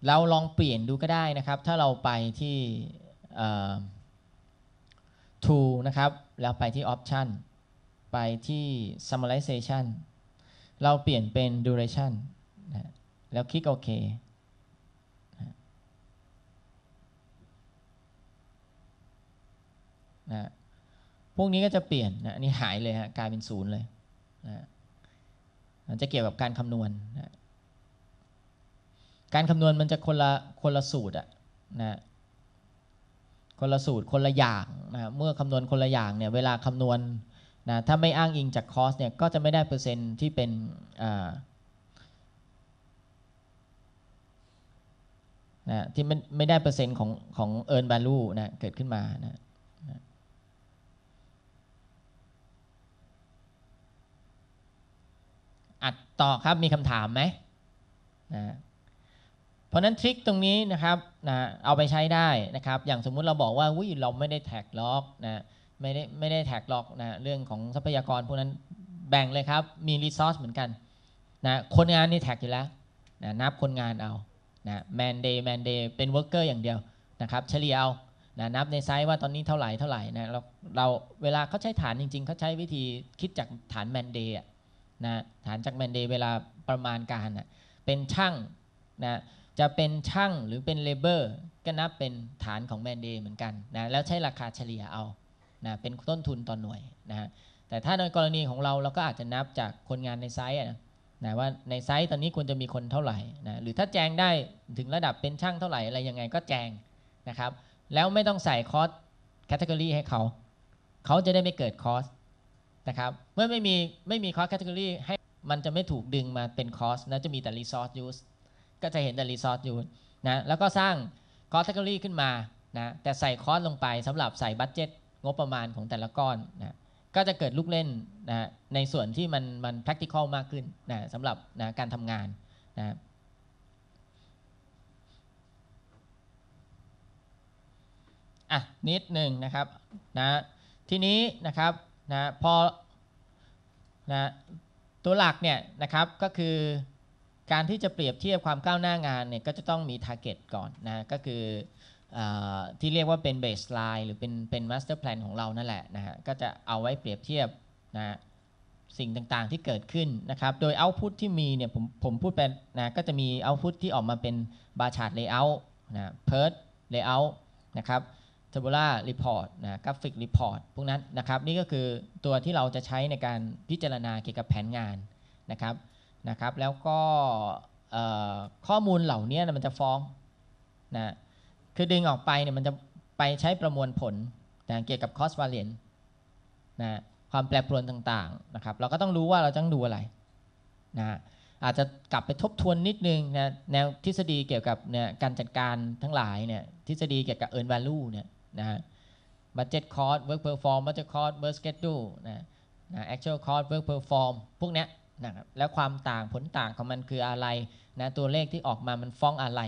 เราลองเปลี่ยนดูก็ได้นะครับถ้าเราไปที่ทูนะครับ แล้วไปที่ option ไปที่ summarization เราเปลี่ยนเป็น duration นะแล้วคลิกโอเคนะพวกนี้ก็จะเปลี่ยนนะนี่หายเลยฮะกลายเป็นศูนย์เลยนะมันจะเกี่ยวกับการคำนวณนะการคำนวณมันจะคนละคนละสูตรอะนะคนละสูตร คนละอย่างนะเมื่อคำนวณคนละอย่างเนี่ยเวลาคำนวณนะถ้าไม่อ้างอิงจากคอสเนี่ยก็จะไม่ได้เปอร์เซ็นต์ที่เป็นนะที่ไม่ไม่ได้เปอร์เซ็นต์ของของอิร์นบาลูนะเกิดขึ้นมานะอัดต่อครับมีคำถามไหมนะเพราะนั้นทริคตรงนี้นะครับนะเอาไปใช้ได้นะครับ อย่างสมมุติเราบอกว่าวิเราไม่ได้แท็กล็อกนะไม่ได้ไม่ได้แท็กหรอกนะเรื่องของทรัพยากรพวกนั้นแบ่งเลยครับมีรีซอสเหมือนกันนะคนงานนี่แท็กอยู่แล้วนะนับคนงานเอานะแมนเดย์แมนเดย์เป็นเวิร์กเกอร์อย่างเดียวนะครับเฉลี่ยเอานะนับในไซส์ว่าตอนนี้เท่าไหร่เท่าไหร่นะเราเราเวลาเขาใช้ฐานจริงๆเขาใช้วิธีคิดจากฐานแมนเดย์นะฐานจากแมนเดย์เวลาประมาณการนะเป็นช่างนะจะเป็นช่างหรือเป็นเลเบอร์ก็นับเป็นฐานของแมนเดย์เหมือนกันนะแล้วใช้ราคาเฉลี่ยเอานะเป็นต้นทุนต่อนหน่วยนะฮะ แต่ถ้าในกรณีของเราเราก็อาจจะนับจากคนงานในไซต์นะนะว่าในไซต์ตอนนี้ควรจะมีคนเท่าไหร่นะหรือถ้าแจ้งได้ถึงระดับเป็นช่างเท่าไหร่อะไรยังไง ก็แจ้งนะครับ แล้วไม่ต้องใส่คอสแคตตากรีให้เขา เขาจะได้ไม่เกิดคอสนะครับ เมื่อไม่มีไม่มีคอสแคตตากรีให้มันจะไม่ถูกดึงมาเป็นคอสนะ จะมีแต่รีซอสยูสก็จะเห็นแต่รีซอสยูสนะแล้วก็สร้างคอสแคตตากรีขึ้นมานะแต่ใส่คอสลงไปสำหรับใส่บัตเจ็ตงบประมาณของแต่ละก้อนนะ ก็จะเกิดลูกเล่นนะในส่วนที่มันมัน practical มากขึ้นนะสำหรับนะการทำงานนะอ่ะนิดหนึ่งนะครับนะทีนี้นะครับนะพอนะตัวหลักเนี่ยนะครับก็คือการที่จะเปรียบเทียบความก้าวหน้างานเนี่ยก็จะต้องมี target ก่อนนะก็คือที่เรียกว่าเป็นเบสไลน์หรือเป็นเป็นมาสเตอร์แพลนของเรานั่นแหละนะฮะก็จะเอาไว้เปรียบเทียบนะสิ่งต่างๆ ที่เกิดขึ้นนะครับ โดยเอาพุ t ที่มีเนี่ยผมผมพูดไปนะก็จะมีเอาพุ t ที่ออกมาเป็นบาร์ชาร์ดเลเยอร์นะเพิร์ดเลเยอร์นะครับเทเบิล่ารีพอร์ตนะกราฟิกรีพอร์ตพวกนั้นนะครับ นี่ก็คือตัวที่เราจะใช้ในการพิจารณาเกี่ยวกับแผนงานนะครับนะครับ แล้วก็ข้อมูลเหล่านี้มันจะฟ้องนะคือดึงออกไปเนี่ยมันจะไปใช้ประมวลผลนะเกี่ยวกับคอสวาเลนนะความแปรปรวนต่างๆ นะครับ เราก็ต้องรู้ว่าเราจะต้องดูอะไรนะอาจจะกลับไปทบทวนนิดนึงนะแนวทฤษฎีเกี่ยวกับเนี่ยการจัดการทั้งหลายเนี่ย ทฤษฎีเกี่ยวกับ Earn Value เนี่ยนะฮะ Budget Cost Work Perform Budget Cost Work Schedule นะนะ Actual Cost Work Perform พวกเนี้ยนะครับ แล้วความต่างผลต่างของมันคืออะไรนะตัวเลขที่ออกมา มันฟ้องอะไร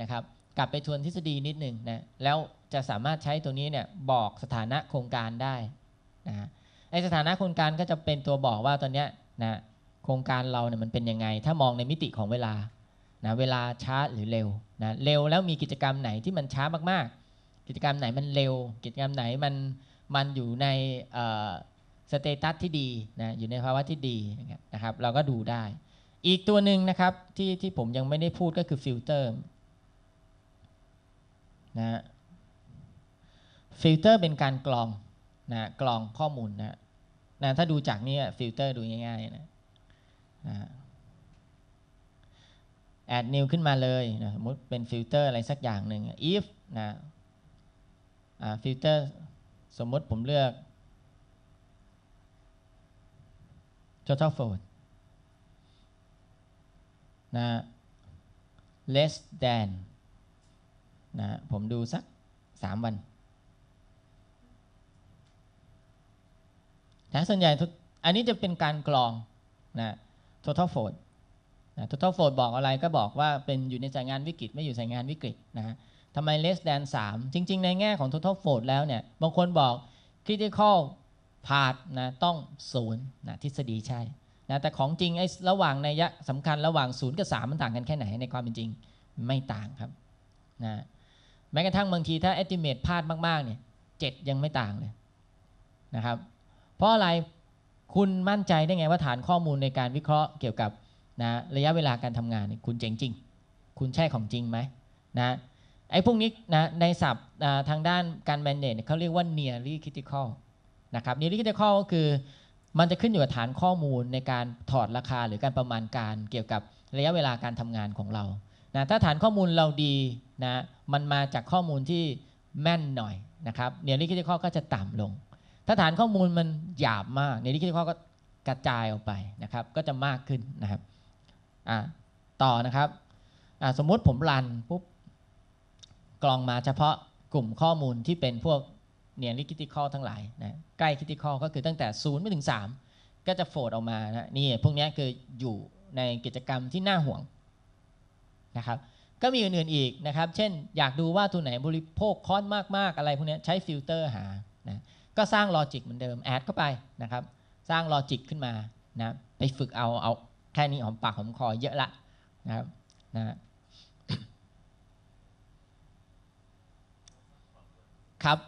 นะครับกลับไปทวนทฤษฎีนิดหนึ่งนะ แล้วจะสามารถใช้ตัวนี้เนี่ยบอกสถานะโครงการได้นะไอสถานะโครงการก็จะเป็นตัวบอกว่าตอนนี้นะโครงการเราเนี่ยมันเป็นยังไง ถ้ามองในมิติของเวลานะเวลาช้าหรือเร็วนะเร็วแล้วมีกิจกรรมไหนที่มันช้ามากๆ กิจกรรมไหนมันเร็ว กิจกรรมไหนมันมันอยู่ในสเตตัสที่ดีนะอยู่ในภาวะที่ดีนะครับเราก็ดูได้ อีกตัวหนึ่งนะครับที่ที่ผมยังไม่ได้พูดก็คือฟิลเตอร์นะฟิลเตอร์เป็นการกรองนะกรองข้อมูลนะนะถ้าดูจากนี้ฟิลเตอร์ดูง่ายๆนะนะแอดนิวขึ้นมาเลยนะสมมติเป็นฟิลเตอร์อะไรสักอย่างหนึ่ง if นะฟิลเตอร์สมมติผมเลือก total f l o a d นะ less than นะผมดูสักสามวันนะส่วนใหญ่อันนี้จะเป็นการกรองนะ total fold นะ total fold บอกอะไรก็บอกว่าเป็นอยู่ในสายงานวิกฤตไม่อยู่สายงานวิกฤตนะทำไม less than 3จริงๆในแง่ของ total fold แล้วเนี่ยบางคนบอก critical part นะต้องศูนย์นะทฤษฎีใช่นะแต่ของจริงไอ้ระหว่างในยะสำคัญระหว่าง 0 กับ 3 มันต่างกันแค่ไหน ในความเป็นจริงไม่ต่างครับนะแม้กระทั่งบางทีถ้า estimate พลาดมากๆ เนี่ยเจ็ดยังไม่ต่างเลยนะครับ เพราะอะไร คุณมั่นใจได้ไงว่าฐานข้อมูลในการวิเคราะห์เกี่ยวกับนะระยะเวลาการทำงานนี่คุณเจ๋งจริง คุณใช่ของจริงไหมนะ ไอ้พวกนี้นะในศัพท์ทางด้านการ m a n a g เขาเรียกว่า nearly critical นะครับ nearly critical ก็คือ มันจะขึ้นอยู่กับฐานข้อมูลในการถอดราคาหรือการประมาณการเกี่ยวกับระยะเวลาการทำงานของเรานะถ้าฐานข้อมูลเราดีนะมันมาจากข้อมูลที่แม่นหน่อยนะครับเนวนิคิติคอก็จะต่ำลง ถ้าฐานข้อมูลมันหยาบมากเนวนิคิติคอก็กระจายออกไปนะครับ ก็จะมากขึ้นนะครับต่อนะครับสมมุติผมรันปุ๊บกรองมาเฉพาะกลุ่มข้อมูลที่เป็นพวกเนียนลิคิติคอทั้งหลายนะใกล้คิติคอก็คือตั้งแต่0ูนย์ไปถึง 3 ก็จะโฟดออกมานะนี่พวกนี้คืออยู่ในกิจกรรมที่น่าห่วงนะครับก็มีอื่นๆอีกนะครับ เช่น อยากดูว่าตัวไหนบริโภคคอนมากๆอะไรพวกนี้ใช้ฟิลเตอร์หานะ ก็สร้างลอจิกเหมือนเดิมแอดเข้าไปนะครับ สร้างลอจิกขึ้นมานะ ไปฝึกเอาเอาแค่นี้หอมปากหอมคอเยอะละนะครับ นะครับ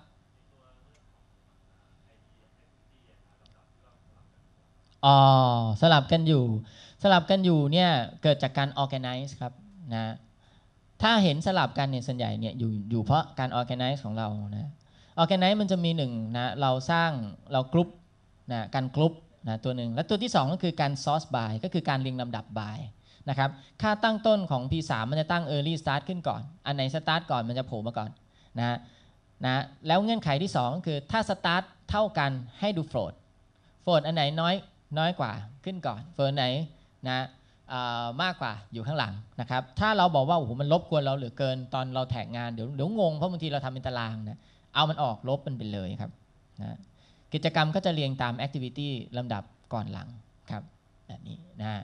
อ๋อสลับกันอยู่ สลับกันอยู่เนี่ยเกิดจากการ organize ครับนะถ้าเห็นสลับกันเนี่ยส่วนใหญ่เนี่ยอยู่อยู่เพราะการ organize ของเรานะออแกไนซ์มันจะมีหนึ่งนะเราสร้างเรากรุ๊ปนะการกรุ๊ปนะตัวหนึ่งและตัวที่ 2ก็คือการซอร์สบายก็คือการเรียงลำดับบายนะครับ ค่าตั้งต้นของ P3 มันจะตั้ง Early Start ขึ้นก่อน อันไหน Start ก่อนมันจะโผล่มาก่อนนะนะแล้วเงื่อนไขที่ 2 คือถ้า Start เท่ากันให้ดู float float อันไหนน้อยน้อยกว่าขึ้นก่อน l ฟ a t ไหนนะมากกว่าอยู่ข้างหลังนะครับ ถ้าเราบอกว่าโอ้โหมันลบกวนเราเหลือเกินตอนเราแท็กงานเดี๋ยวเดี๋ยวงงเพราะบางทีเราทำเป็นตารางนะเอามันออกลบมันไปเลยครับนะกิจกรรมก็จะเรียงตามแอคทิวิตี้ลำดับก่อนหลังครับแบบนี้นะ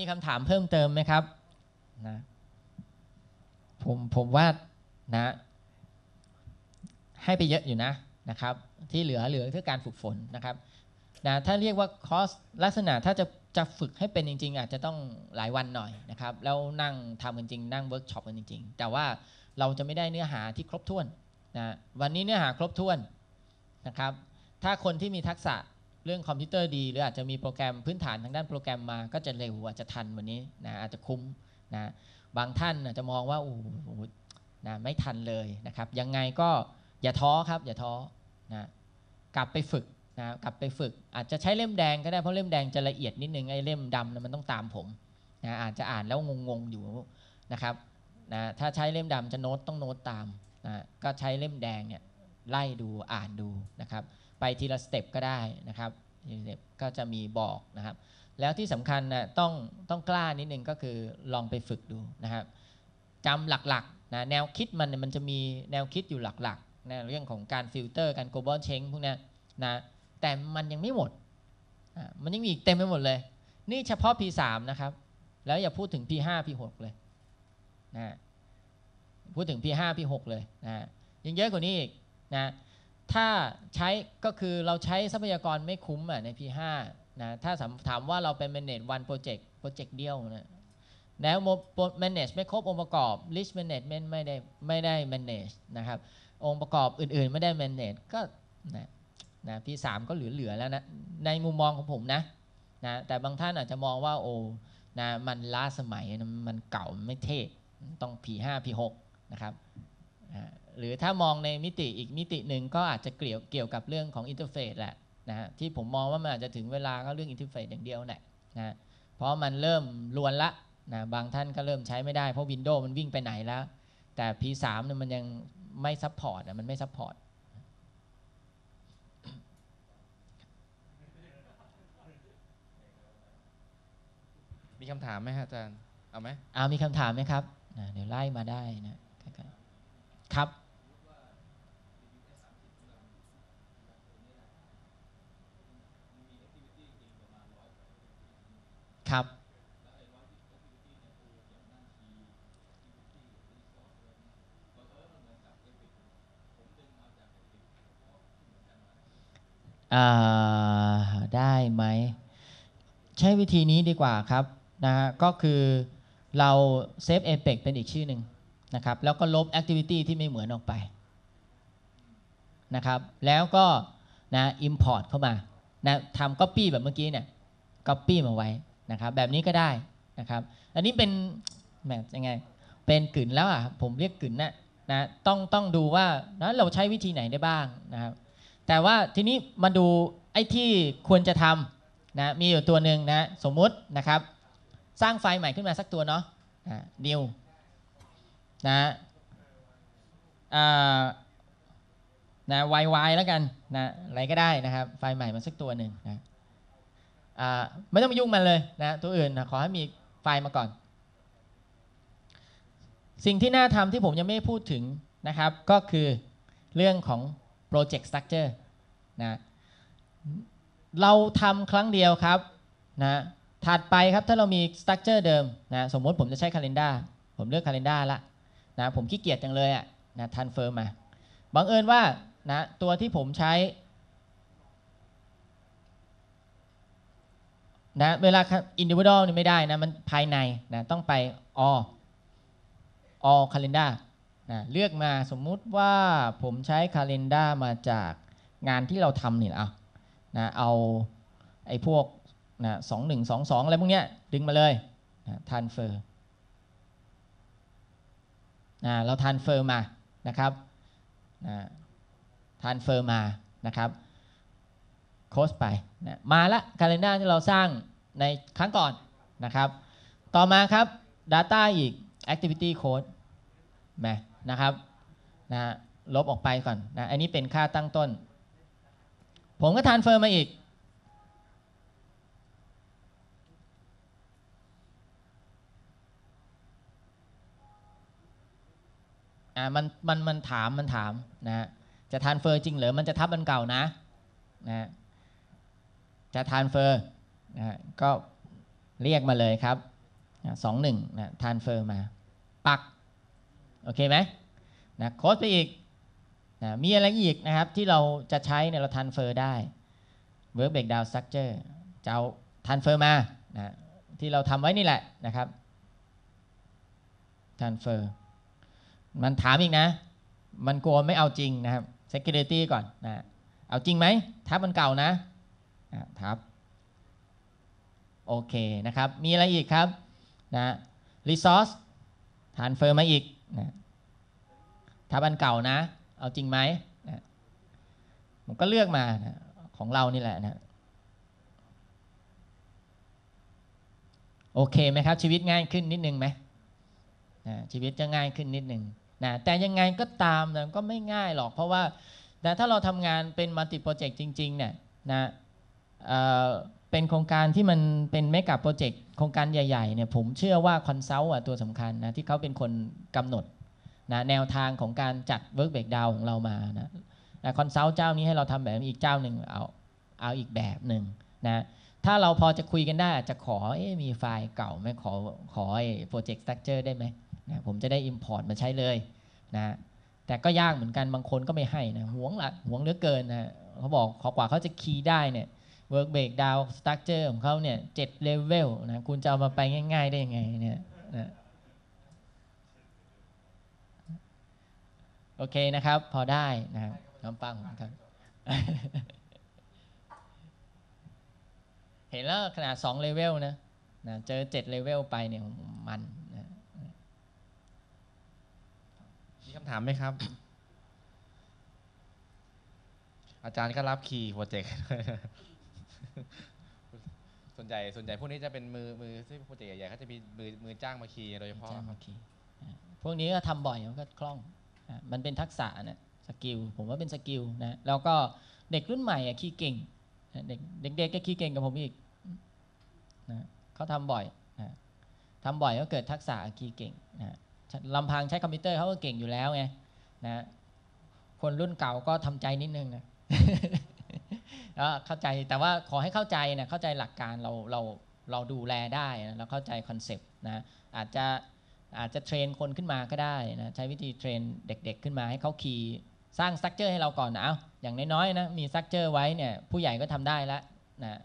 มีคำถามเพิ่มเติมไหมครับนะผมผมว่านะ ให้ไปเยอะอยู่นะนะครับ ที่เหลือเหลือเพื่อการฝึกฝนนะครับนะถ้าเรียกว่าคอร์สลักษณะถ้าจะจะฝึกให้เป็นจริง ๆ อาจจะต้องหลายวันหน่อยนะครับแล้วนั่งทำกันจริงนั่งเวิร์กช็อปกันจริง ๆ แต่ว่าเราจะไม่ได้เนื้อหาที่ครบถ้วนนะวันนี้เนื้อหาครบถ้วนนะครับถ้าคนที่มีทักษะเรื่องคอมพิวเตอร์ดี หรืออาจจะมีโปรแกรมพื้นฐานทางด้านโปรแกรมมาก็จะเร็วอาจจะทันวันนี้นะอาจจะคุ้มนะบางท่านอาจจะมองว่าโอ้โหนะไม่ทันเลยนะครับยังไงก็อย่าท้อครับอย่าท้อนะกลับไปฝึกนะกลับไปฝึกอาจจะใช้เล่มแดงก็ได้เพราะเล่มแดงจะละเอียดนิดนึงไอ้เล่มดำนะมันต้องตามผมนะอาจจะอ่านแล้วงงๆอยู่นะครับนะถ้าใช้เล่มดำจะโน้ตต้องโน้ตตามนะก็ใช้เล่มแดงเนี่ยไล่ดูอ่านดูนะครับ ไปทีละสเต็ปก็ได้นะครับทีละสเต็ปก็จะมีบอกนะครับ แล้วที่สำคัญนะต้องต้องกล้านิดนึงก็คือลองไปฝึกดูนะครับจำหลักๆนะแนวคิดมันมันจะมีแนวคิดอยู่หลักๆนะเรื่องของการฟิลเตอร์การโกลบอลเชงพวกนี้นะแต่มันยังไม่หมด มันยังมีอีกเต็มไปหมดเลย นี่เฉพาะ P3 นะครับ แล้วอย่าพูดถึง P5 P6 เลยนะพูดถึง P5 P6 เลยนะยังเยอะกว่านี้อีกนะถ้าใช้ก็คือเราใช้ทรัพยากรไม่คุ้มอ่ะใน P5 นะถ้าถามว่าเราเป็น manage one project project เดียวนะแล้ว manage ไม่ครบองค์ประกอบ list management ไม่ได้ไม่ได้ manage นะครับ องค์ประกอบอื่น ๆ ไม่ได้ manage ก็นะนะพี่มก็เหลือๆแล้วนะในมุมมองของผมนะนะแต่บางท่านอาจจะมองว่าโอ้นะมันล้าสมัยมันเก่าไม่เท่ต้องีห้าผีหกนะครับนะหรือถ้ามองในมิติอีกมิติหนึ่งก็อาจจะเกี่ยวเกี่ยวกับเรื่องของอินเทอร์เฟซแหละนะฮะที่ผมมองว่ามันอาจจะถึงเวลาก็เรื่องอินเทอร์เฟซอย่างเดียวแหละนะเพราะมันเริ่มลวนละนะบางท่านก็เริ่มใช้ไม่ได้เพราะ Windows มันวิ่งไปไหนแล้ว แต่ P3 นีมันยังไม่ซัพพอร์ตมันไม่ซัพพอร์ตมีคำถามไหมครับอาจารย์ เอาไหมเอามีคำถามไหมครับเดี๋ยวไล่มาได้นะ ครับ ครับ ได้ไหม ใช้วิธีนี้ดีกว่าครับนะฮะก็คือเราเซฟเอเ e กเป็นอีกชื่อหนึ่งนะครับแล้วก็ลบแอคทิวิตี้ที่ไม่เหมือนออกไปนะครับ แล้วก็นะอิมพอร์ตเข้ามานะทำปปี้แบบเมื่อกี้เนี่ยก๊อปปี้มาไว้นะครับ แบบนี้ก็ได้นะครับ อันนี้เป็นแบบยังไงเป็นกลืนแล้วอ่ะผมเรียกกลื่นนะนะต้องต้องดูว่านะเราใช้วิธีไหนได้บ้างนะครับ แต่ว่าทีนี้มาดูไอ้ที่ควรจะทำนะมีอยู่ตัวหนึ่งนะ สมมุตินะครับสร้างไฟใหม่ขึ้นมาสักตัวเนาะนิวนะนะวายวายแล้วกันนะอะไรก็ได้นะครับ ไฟใหม่มาสักตัวหนึ่งนะไม่ต้องมายุ่งมันเลยนะตัวอื่นนะขอให้มีไฟมาก่อน สิ่งที่น่าทำที่ผมยังไม่พูดถึงนะครับก็คือเรื่องของ project structure นะเราทำครั้งเดียวครับนะถัดไปครับถ้าเรามีสตั๊กเจอร์เดิมนะสมมติผมจะใช้คาล e n d a r ผมเลือกคาล e n d a r ละนะผมขี้เกียจจังเลยอ่ะนะทันเฟิร์มมาบังเอิญว่านะตัวที่ผมใช้นะเวลาอินดิวดอลนี่ไม่ได้นะมันภายในนะต้องไป all all c e n d a r นะเลือกมาสมมุติว่าผมใช้คาล e n d a r มาจากงานที่เราทำนี่เอาะนะเอาไอ้พวกนะสองหนึ่งสองสองอะไรพวกเนี้ยดึงมาเลยนะทานเฟอร์นะเราทานเฟอร์มานะครับนะทานเฟอร์มานะครับโค้ไปนะมาละการเลนด้าที่เราสร้างในครั้งก่อนนะครับต่อมาครับ Data อีก Activity Code มนะครับนะลบออกไปก่อนนะอันนี้เป็นค่าตั้งต้นผมก็ทานเฟอร์มาอีก่ามันมันมันถามมันถามนะ จะทานเฟอร์จริงหรือมันจะทับอันเก่านะนะจะทานเฟอร์นะก็เรียกมาเลยครับสองหนึ่งนะทานเฟอร์มาปักโอเคไหมนะโค้ดไปอีกนะมีอะไรอีกนะครับที่เราจะใช้เนี่ยเราทานเฟอร์ได้ w o r ร Breakdown Structure จะเอาทานเฟอร์มานะที่เราทำไว้นี่แหละนะครับทานเฟอร์มันถามอีกนะ มัน กลัวไม่เอาจริงนะครับ security ก่อนนะ เอาจริงไหมทับมันเก่านะ ทับ โอเคนะครับ มีอะไรอีกครับ นะ resource ฐานเฟอร์มาอีกนะทับมันเก่านะ เอาจริงไหมนะผมก็เลือกมานะของเรานี่แหละนะโอเคไหมครับ ชีวิตง่ายขึ้นนิดนึงไหมนะชีวิตจะง่ายขึ้นนิดนึงนะแต่ยังไงก็ตามนะก็ไม่ง่ายหรอกเพราะว่าแต่ถ้าเราทำงานเป็นมัลติโปรเจกต์จริงๆเนี่ยนะเเป็นโครงการที่มันเป็นเมกะโปรเจกต์โครงการใหญ่ๆเนี่ยผมเชื่อว่าคอนซัลท์ตัวสำคัญนะที่เขาเป็นคนกำหนดนะแนวทางของการจัดเวิร์กเบรกดาวของเรามานะคอนซัลท์เจ้านี้ให้เราทำแบบอีกเจ้าหนึ่งเอาเอาอีกแบบหนึ่งนะถ้าเราพอจะคุยกันได้จะขออมีไฟล์เก่าไหมขอขอโปรเจกต์สตั๊กเจอร์ได้ไหมนะผมจะได้ Import มาใช้เลยนะ แต่ก็ยากเหมือนกัน บางคนก็ไม่ให้นะห่วงละห่วงเหลือเกินนะเขาบอกขอกว่าเขาจะคีย์ได้เนี่ย Work Break Down Structure ของเขาเนี่ยเจ็ดเลเวลนะ คุณจะเอามาไปง่าย ๆได้ยังไงเนี่ยนะโอเคนะครับ พอได้นะน้ำปังครับ เห็นแล้วขนาด2เลเวลนะนะเจอ7เลเวลไปเนี่ยมันคำถามไหมครับอาจารย์ก็รับคีย์โปรเจกต์ส่วนใหญ่ส่วนใหญ่พวกนี้จะเป็นมือมือที่โปรเจกต์ใหญ่ๆเขาจะมีมือมือจ้างมาคีย์โดยเฉพาะครับพวกนี้ก็ทำบ่อยมันก็คล่องมันเป็นทักษะนะสกิลผมว่าเป็นสกิลนะแล้วก็เด็กรุ่นใหม่อ่ะคีย์เก่ง เด็กเด็กก็คีย์เก่งกับผมอีกนะเขาทำบ่อยนะทำบ่อยก็เกิดทักษะคีย์เก่งนะลำพังใช้คอมพิวเตอร์เขาก็เก่งอยู่แล้วไงนะคนรุ่นเก่าก็ทำใจนิดนึงนะเข้าใจแต่ว่าขอให้เข้าใจนะเข้าใจหลักการเราเราเราดูแลได้นะเราเข้าใจคอนเซปต์นะ อาจจะอาจจะเทรนคนขึ้นมาก็ได้นะใช้วิธีเทรนเด็กๆขึ้นมาให้เขาขี่สร้างสตั๊กเจอร์ให้เราก่อนนะเอาอย่างน้อยๆนะมีสตั๊กเจอร์ไว้เนี่ย ผู้ใหญ่ก็ทำได้แล้วนะ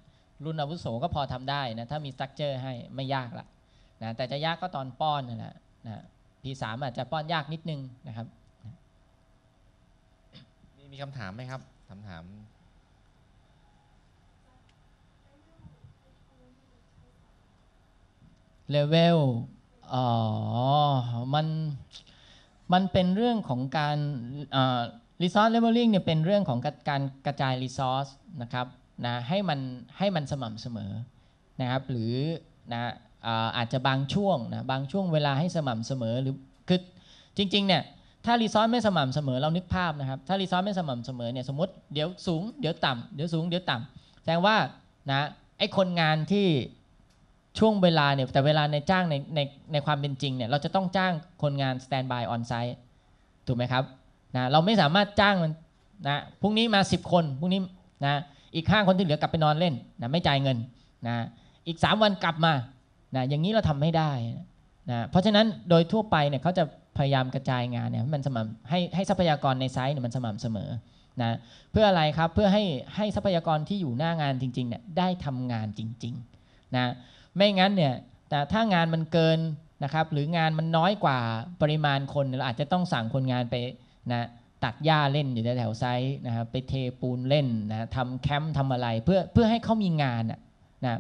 รุ่นอาวุโสก็พอทำได้นะถ้ามีสตั๊กเจอร์ให้ไม่ยากละนะแต่จะยากก็ตอนป้อนนะนะ P3 อาจจะป้อนยากนิดนึงนะครับ มีมีคำถามไหมครับคำถามเลเวลอ๋อมันมันเป็นเรื่องของการรีซอสเลเวลลิงเนี่ยเป็นเรื่องของการกระจายรีซอสนะครับนะให้มันให้มันสม่ำเสมอนะครับ หรือนะอาจจะบางช่วงนะบางช่วงเวลาให้สม่ำเสมอหรือคือจริงๆเนี่ยถ้ารีซอสไม่สม่ำเสมอเรานึกภาพนะครับ ถ้ารีซอสไม่สม่ำเสมอเนี่ยสมมติเดี๋ยวสูงเดี๋ยวต่ำเดี๋ยวสูงเดี๋ยวต่ำแสดงว่านะไอ้คนงานที่ช่วงเวลาเนี่ยแต่เวลาในจ้างในในในความเป็นจริงเนี่ยเราจะต้องจ้างคนงานสแตนบายออนไซต์ถูกไหมครับนะเราไม่สามารถจ้างมันนะพรุ่งนี้มา 10 คนพรุ่งนี้นะอีกห้าคนที่เหลือกลับไปนอนเล่นนะไม่จ่ายเงินนะอีก 3 วันกลับมานะอย่างนี้เราทำไม่ได้นะเพราะฉะนั้นโดยทั่วไปเนี่ยเขาจะพยายามกระจายงานเนี่ยให้มันสม่ำให้ให้ทรัพยากรในไซต์เนี่ยมันสม่ำเสมอนะเพื่ออะไรครับเพื่อให้ให้ทรัพยากรที่อยู่หน้างานจริงๆเนี่ยได้ทำงานจริงๆนะไม่งั้นเนี่ยแต่ถ้างานมันเกินนะครับหรืองานมันน้อยกว่าปริมาณคนเราอาจจะต้องสั่งคนงานไปนะตัดหญ้าเล่นอยู่ในแถวไซต์นะครับไปเทปูนเล่นนะทำแคมป์ทำอะไรเพื่อเพื่อให้เขามีงานนะ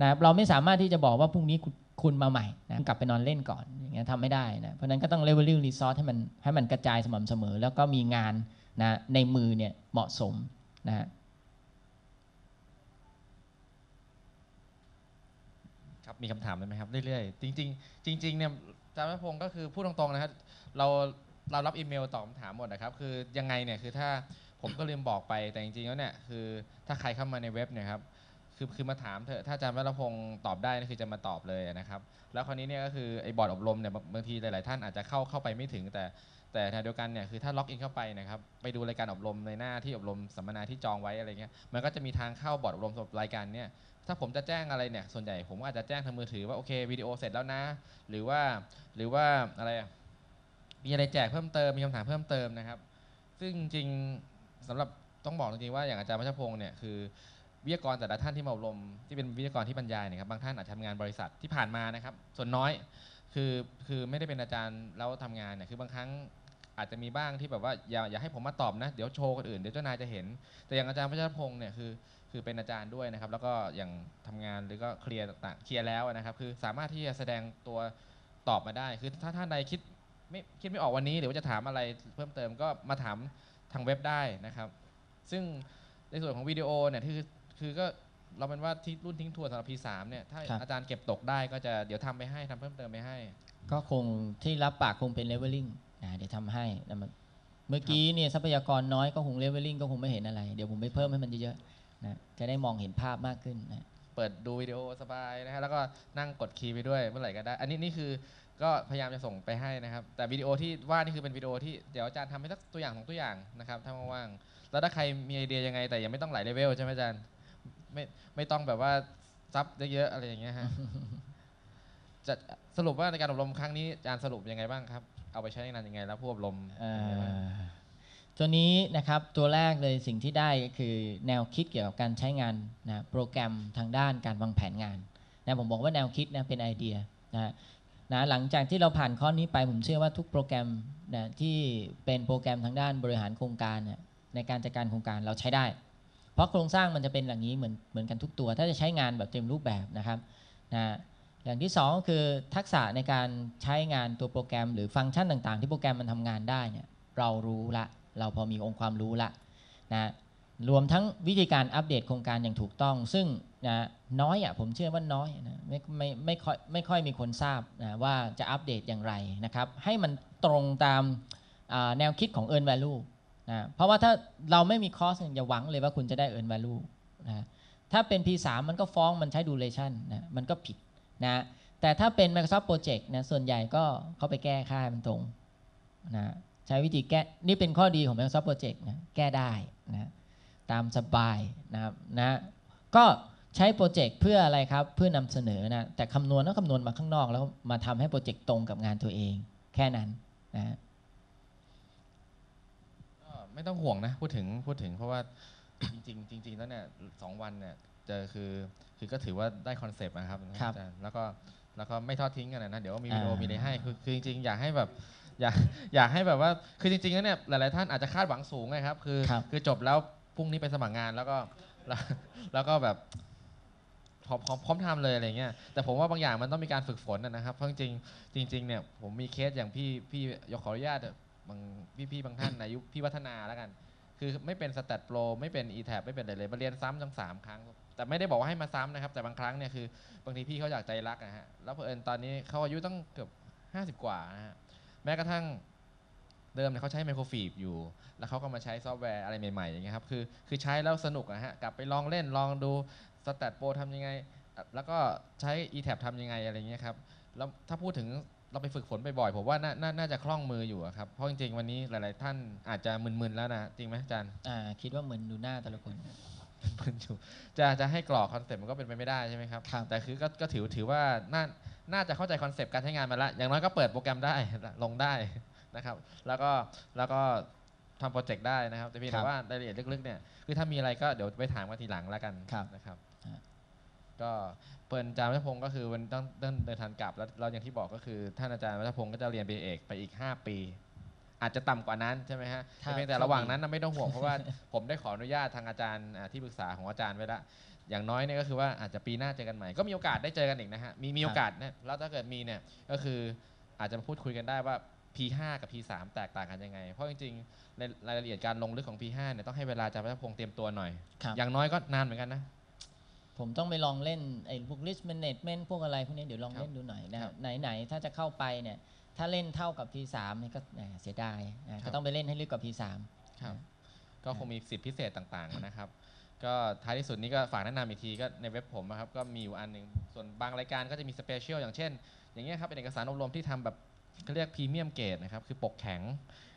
นะเราไม่สามารถที่จะบอกว่าพรุ่งนี้คุณมาใหม่นะกลับไปนอนเล่นก่อนอย่างเงี้ยทำไม่ได้นะเพราะนั้นก็ต้องลเวลลิ่งรีซอสให้มันให้มันกระจายสม่ำเสมอ แล้วก็มีงานนะในมือเนี่ยเหมาะสมนะครับมีคำถามไหมครับ เรื่อยๆจริงๆจริงๆเนี่ยอาจารย์พงศ์ก็คือพูดตรงๆนะครับเราเรารับอีเมลตอบคำถามหมดนะครับ คือยังไงเนี่ยคือถ้าผมก็ลืมบอกไปแต่จริงๆ แล้วเนี่ยคือ ถ้าใครเข้ามาในเว็บเนี่ยครับคือคือมาถามเถอะถ้าอาจารย์วัลพงศ์ตอบได้นะคือจะมาตอบเลยนะครับ แล้วคราวนี้เนี่ยก็คือไอ้บอร์ดอบรมเนี่ยบางทีหลายๆท่านอาจจะเข้าเข้าไปไม่ถึง แต่แต่ทางเดียวกันเนี่ยคือถ้าล็อกอินเข้าไปนะครับ ไปดูรายการอบรมในหน้าที่อบรมสัมมนาที่จองไว้อะไรเงี้ย มันก็จะมีทางเข้าบอร์ดอบรมสำหรับรายการเนี่ย ถ้าผมจะแจ้งอะไรเนี่ยส่วนใหญ่ผมอาจจะแจ้งทางมือถือว่าโอเควิดีโอเสร็จแล้วนะหรือว่าหรือว่าอะไรมีอะไรแจกเพิ่มเติมมีคำถามเพิ่มเติมนะครับ ซึ่งจริงสำหรับต้องบอกจริงๆว่าอย่างอาจารย์พัชพงศ์เนี่ยคือวิทยากรแต่ละท่านที่มาอบรมที่เป็นวิทยากรที่บรรยายนะครับ บางท่านอาจจะทำงานบริษัทที่ผ่านมานะครับ ส่วนน้อยคือคือไม่ได้เป็นอาจารย์แล้วทำงานเนี่ยคือบางครั้งอาจจะมีบ้างที่แบบว่าอย่าอย่าให้ผมมาตอบนะ เดี๋ยวโชว์คนอื่นเดี๋ยวเจ้านายจะเห็น แต่อย่างอาจารย์พระเจ้าพงศ์เนี่ยคือคือเป็นอาจารย์ด้วยนะครับ แล้วก็อย่างทำงานหรือก็เคลียร์ต่างๆเคลียร์แล้วนะครับ คือสามารถที่จะแสดงตัวตอบมาได้ คือถ้าท่านใดคิดไม่คิดไม่ออกวันนี้หรือว่าจะถามอะไรเพิ่มเติมก็มาถามทางเว็บได้นะครับ ซึ่งในส่วนของวิดีโอเนี่ยที่คือก็เราเป็นว่าที่รุ่นทิ้งทัวร์สำหรับพีามเนี่ยถ้าอาจารย์เก็บตกได้ก็จะเดี๋ยวทำไปให้ทำเพิ่มเติมไปให้ ก็คงที่รับปากคงเป็นเลเวลลิ่งนะเดี๋ยวทำให้้วมันเมื่อกี้เนี่ยทรัพยากรน้อยก็คงเลเวลลิ่งก็คงไม่เห็นอะไรเดี๋ยวผมไปเพิ่มให้มันเยอะๆนะจะได้มองเห็นภาพมากขึ้นนะเปิดดูวิดีโอสบายนะฮะแล้วก็นั่งกดคีย์ไปด้วยเมื่อไหร่ก็ได้อันนี้นี่คือก็พยายามจะส่งไปให้นะครับ แต่วิดีโอที่ว่านี่คือเป็นวิดีโอที่เดี๋ยวอาจารย์ทำให้สักตัวอย่างของตัวอย่างนะครับถ้าว่าง แล้วถ้าใครมีไอเดียยังไง แต่ยังไม่ต้องหลายเลเวลใช่ไหมอาจารย์ไม่ไม่ต้องแบบว่าซับเยอะๆอะไรอย่างเงี้ยฮะ จะสรุปว่าในการอบรมครั้งนี้อาจารย์สรุปยังไงบ้างครับเอาไปใช้ในงานยังไงแล้วผู้อบรมตัวนี้นะครับตัวแรกเลยสิ่งที่ได้ก็คือแนวคิดเกี่ยวกับการใช้งานนะโปรแกรมทางด้านการวางแผนงานนะผมบอกว่าแนวคิดนะเป็นไอเดียนะนะหลังจากที่เราผ่านข้อนี้ไปผมเชื่อว่าทุกโปรแกรมนะที่เป็นโปรแกรมทางด้านบริหารโครงการนะในการจัดการโครงการเราใช้ได้พราะโครงสร้างมันจะเป็นอย่างนี้เหมือนเหมือนกันทุกตัว ถ้าจะใช้งานแบบเต็มรูปแบบนะครับนะอย่างที่2ก็คือทักษะในการใช้งานตัวโปรแกรม หรือฟังก์ชันต่างๆที่โปรแกรมมันทำงานได้เนี่ยเรารู้ละเราพอมีองค์ความรู้ละนะรวมทั้งวิธีการอัปเดตโครงการอย่างถูกต้อง ซึ่งนะน้อยอะ่ะผมเชื่อว่าน้อยนะไม่ไม่ไม่ค่อยไม่ค่อยมีคนทราบนะว่าจะอัปเดตอย่างไรนะครับให้มันตรงตามแนวคิดของ Earn Value นะเพราะว่าถ้าเราไม่มีคอสอย่าหวังเลยว่าคุณจะได้เอิร์นแวลูนะถ้าเป็น P3 มันก็ฟ้องมันใช้ดูเลชันนะมันก็ผิดนะแต่ถ้าเป็น Microsoft Project นะส่วนใหญ่ก็เขาไปแก้ค่ามันตรงนะใช้วิธีแก้นี่เป็นข้อดีของ Microsoft Project นะแก้ได้นะตามสบายนะนะก็ใช้โปรเจกต์เพื่ออะไรครับเพื่อนำเสนอนะแต่คำนวณต้องคำนวณมาข้างนอกแล้วมาทำให้โปรเจกต์ตรงกับงานตัวเอง แค่นั้นนะไม่ต้องห่วงนะพูดถึงพูดถึงเพราะว่าจริงจริงๆแล้วเนี่ยสองวันเนี่ยจะคือคือก็ถือว่าได้คอนเซปต์นะครับครับแล้วก็แล้วก็ไม่ทอดทิ้งกันนะเดี๋ยวมีวิดีโอมีอะไรให้คือคือจริงๆอยากให้แบบอยากอยากให้แบบว่าคือจริงๆแล้วเนี่ยหลายๆท่านอาจจะคาดหวังสูงนะครับ คือคือจบแล้วพรุ่งนี้ไปสมัครงาน แล้วก็แล้วก็แบบพร้อมพร้อมพร้อมทำเลยอะไรเงี้ยแต่ผมว่าบางอย่างมันต้องมีการฝึกฝนนะครับเพราะจริงจริง ๆเนี่ยผมมีเคสอย่างพี่พี่ยกขออนุญาตบางพี่ๆ บางท่านอายุพี่วัฒนาแล้วกัน คือไม่เป็นสแตทโปรไม่เป็น e t a บไม่เป็นอะไรเลยมาเรียนซ้ำทั้งสามครั้ง แต่ไม่ได้บอกว่าให้มาซ้ำนะครับ แต่บางครั้งเนี่ยคือบางทีพี่เขาอยากใจรักนะฮะ แล้วเ่อิตอนนี้เขาอายุต้องเกือบ 50 กว่านะฮะ แม้กระทั่งเดิมเนี่ยเขาใช้ไมโครฟีบอยู่ แล้วเขาก็มาใช้ซอฟต์แวร์อะไรใหม่ๆ อย่างเงี้ยครับ คือคือใช้แล้วสนุกนะฮะ กลับไปลองเล่นลองดูสแตทโปรทำยังไง แล้วก็ใช้ e t a ททำยังไงอะไรเงี้ยครับ แล้วถ้าพูดถึงเราไปฝึกฝนบ่อยๆผมว่านานาน่าจะคล่องมืออยู่ครับเพราะจริงๆวันนี้หลายๆท่านอาจจะมึนๆแล้วนะจริงไหมอาจารย์อ่าคิดว่ามึนดูหน้าแต่ละคนมึนอยู่จะจะให้กรอกคอนเซ็ปต์มันก็เป็นไปไม่ได้ใช่ไหมครับครับ แต่คือก็ก็ถือถือว่าน่าน่าจะเข้าใจคอนเซปต์การใช้งานมาแล้ว อย่างน้อยก็เปิดโปรแกรมได้ลงได้นะครับ แล้วก็แล้วก็ทำโปรเจกต์ได้นะครับแต่พี่ถาม่ว่ารายละเอียดลึก ๆ เนี่ยคือถ้ามีอะไรก็เดี๋ยวไปถามกันทีหลังแล้วกันนะครับ ก็เพื่อนอาจารย์วัชพงศ์ก็คือมันต้องเดินทางกลับแล้วเราอย่างที่บอกก็คือท่านอาจารย์วัชพงศ์ก็จะเรียน็นเอกไปอีก 5 ปี อาจจะต่ำกว่านั้นใช่ไหมฮะแต่ระหว่างนั้นไม่ต้องห่วงเพราะว่าผมได้ขออนุญาตทางอาจารย์ที่ปรึกษาของอาจารย์ไว้ละอย่างน้อยเนี่ยก็คือ ว่าอาจจะปีหน้าเจอกันใหม่ก็มีโอกาสได้เจอกันอีกนะฮะมีมีโอกาสนะแล้วถ้าเกิดมีเนี่ยก็คืออาจจะมาพูดคุยกันได้ว่า P5 กับ P3 แตกต่างกันยังไงเพราะจริงๆในรายละเอียดการลงลึกของ P5 เนี่ยต้องให้เวลาอาจารย์วัชพงศ์เตรียมตัวหน่อย อย่างน้อยก็นานเหมือนกันนะผมต้องไปลองเล่นไอ้พวก risk management พวกอะไรพวกนี้เดี๋ยวลองเล่นดูหน่อยนะครับไหนๆถ้าจะเข้าไปเนี่ยถ้าเล่นเท่ากับ P3 นี่ก็เสียดายะก็ต้องไปเล่นให้ลึกกว่า P3 ครับก็คงมีสิทธิพิเศษต่างๆนะครับก็ท้ายที่สุดนี้ก็ฝากแนะนำอีกทีก็ในเว็บผมนะครับก็มีอยู่อันหนึ่งส่วนบางรายการก็จะมีสเปเชียลอย่างเช่น อย่างเงี้ยครับเป็นเอกสารอบรมที่ทำแบบเขาเรียกพรีเมียมเกรดนะครับคือปกแข็ง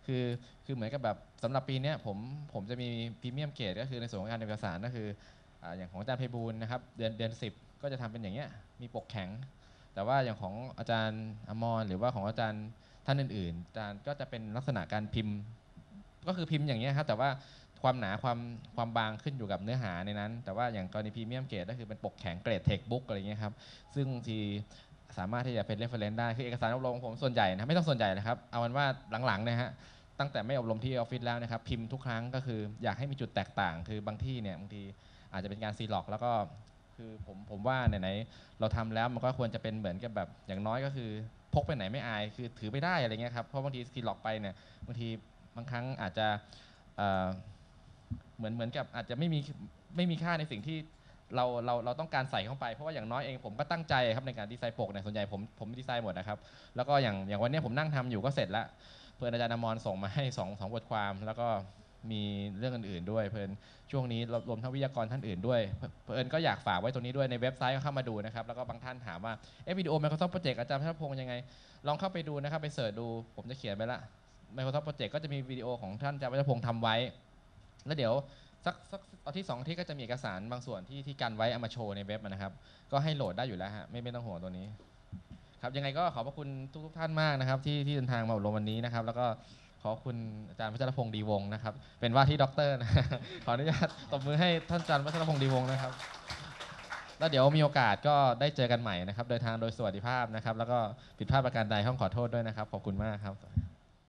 คือคือเหมือนกับแบบสำหรับปีนี้ผมผมจะมีพรีเมียมเกรดก็คือในส่วนของการเอกสารก็คืออย่างของอาจารย์ไพบูลนะครับเดือนเดือนสิก็จะทำเป็นอย่างเงี้ยมีปกแข็ง แต่ว่าอย่างของอาจารย์อมรหรือว่าของอาจารย์ท่านอื่นๆอาจารย์ก็จะเป็นลักษณะการพิมพ์ ก็คือพิมพ์อย่างเงี้ยครับแต่ว่าความหนาความความบางขึ้นอยู่กับเนื้อหาในนั้น แต่ว่าอย่างกรณีพรีเมียมเกรดก็คือเป็นปกแข็งเกรดเทคบุ๊กอะไรเงี้ยครับซึ่งทีสามารถที่จะเป็นเรฟเฟรนซ์ได้คือเอกสารอบรมผมส่วนใหญ่นะไม่ต้องส่วนใหญ่นะครับเอาเป็นว่าหลังๆนะฮะตั้งแต่ไม่อบรมที่ออฟฟิศแล้วนะครับพิมพ์ทุกครั้งก็คือ อยากให้มีจุดแตกต่าง คือบางที่เนี่ยบางทีอาจจะเป็นการซีล็อกแล้วก็คือผมผมว่าไหนๆเราทำแล้วมันก็ควรจะเป็นเหมือนกับแบบอย่างน้อยก็คือพกไปไหนไม่อายคือถือไปได้อะไรเงี้ยครับเพราะบางทีซีล็อกไปเนี่ยบางทีบางครั้งอาจจะเหมือนเหมือนกับอาจจะไม่มีไม่มีค่าในสิ่งที่เราเราเราต้องการใส่เข้าไปเพราะว่าอย่างน้อยเองผมก็ตั้งใจครับในการดีไซน์ปกเนี่ยส่วนใหญ่ผมผมดีไซน์หมดนะครับแล้วก็อย่างอย่างวันนี้ผมนั่งทำอยู่ก็เสร็จละเพื่อนอาจารย์นมรส่งมาให้2งบทความแล้วก็มีเรื่องอื่นๆ ด้วยเพลินช่วงนี้รวมทั้งวิทยากรท่านอื่นด้วยเพลินก็อยากฝากไว้ตรงนี้ด้วยในเว็บไซต์ก็เข้ามาดูนะครับ แล้วก็บางท่านถามว่าเอ๊ะวิดีโอ Microsoft Project อาจารย์ชัชพงศ์ยังไง ลองเข้าไปดูนะครับไปเสิร์ชดูผมจะเขียนไปละ Microsoft Project ก็จะมีวิดีโอของท่านอาจารย์ชัชพงศ์ทำไว้ แล้วเดี๋ยวสักสักอาทิตย์สองที่ก็จะมีเอกสารบางส่วนที่ที่กันไว้เอามาโชว์ในเว็บนะครับ ก็ให้โหลดได้อยู่แล้วฮะไม่ไม่ต้องห่วงตัวนี้ ครับยังไงก็ขอบพระคุณทุกทุกท่านมากนะครับ ที่ที่เดินทางมาอบรมวันนี้นะครับ แล้วก็ขอคุณอาจารย์พัชรพงศ์ดีวงศ์นะครับ เป็นว่าที่ด็อกเตอร์นะขออนุญาตตบมือให้ท่านอาจารย์พัชรพงศ์ดีวงศ์นะครับ แล้วเดี๋ยวมีโอกาสก็ได้เจอกันใหม่นะครับโดยทางโดยสวัสดิภาพนะครับ แล้วก็ผิดพลาดประการใดห้องขอโทษด้วยนะครับขอบคุณมากครับ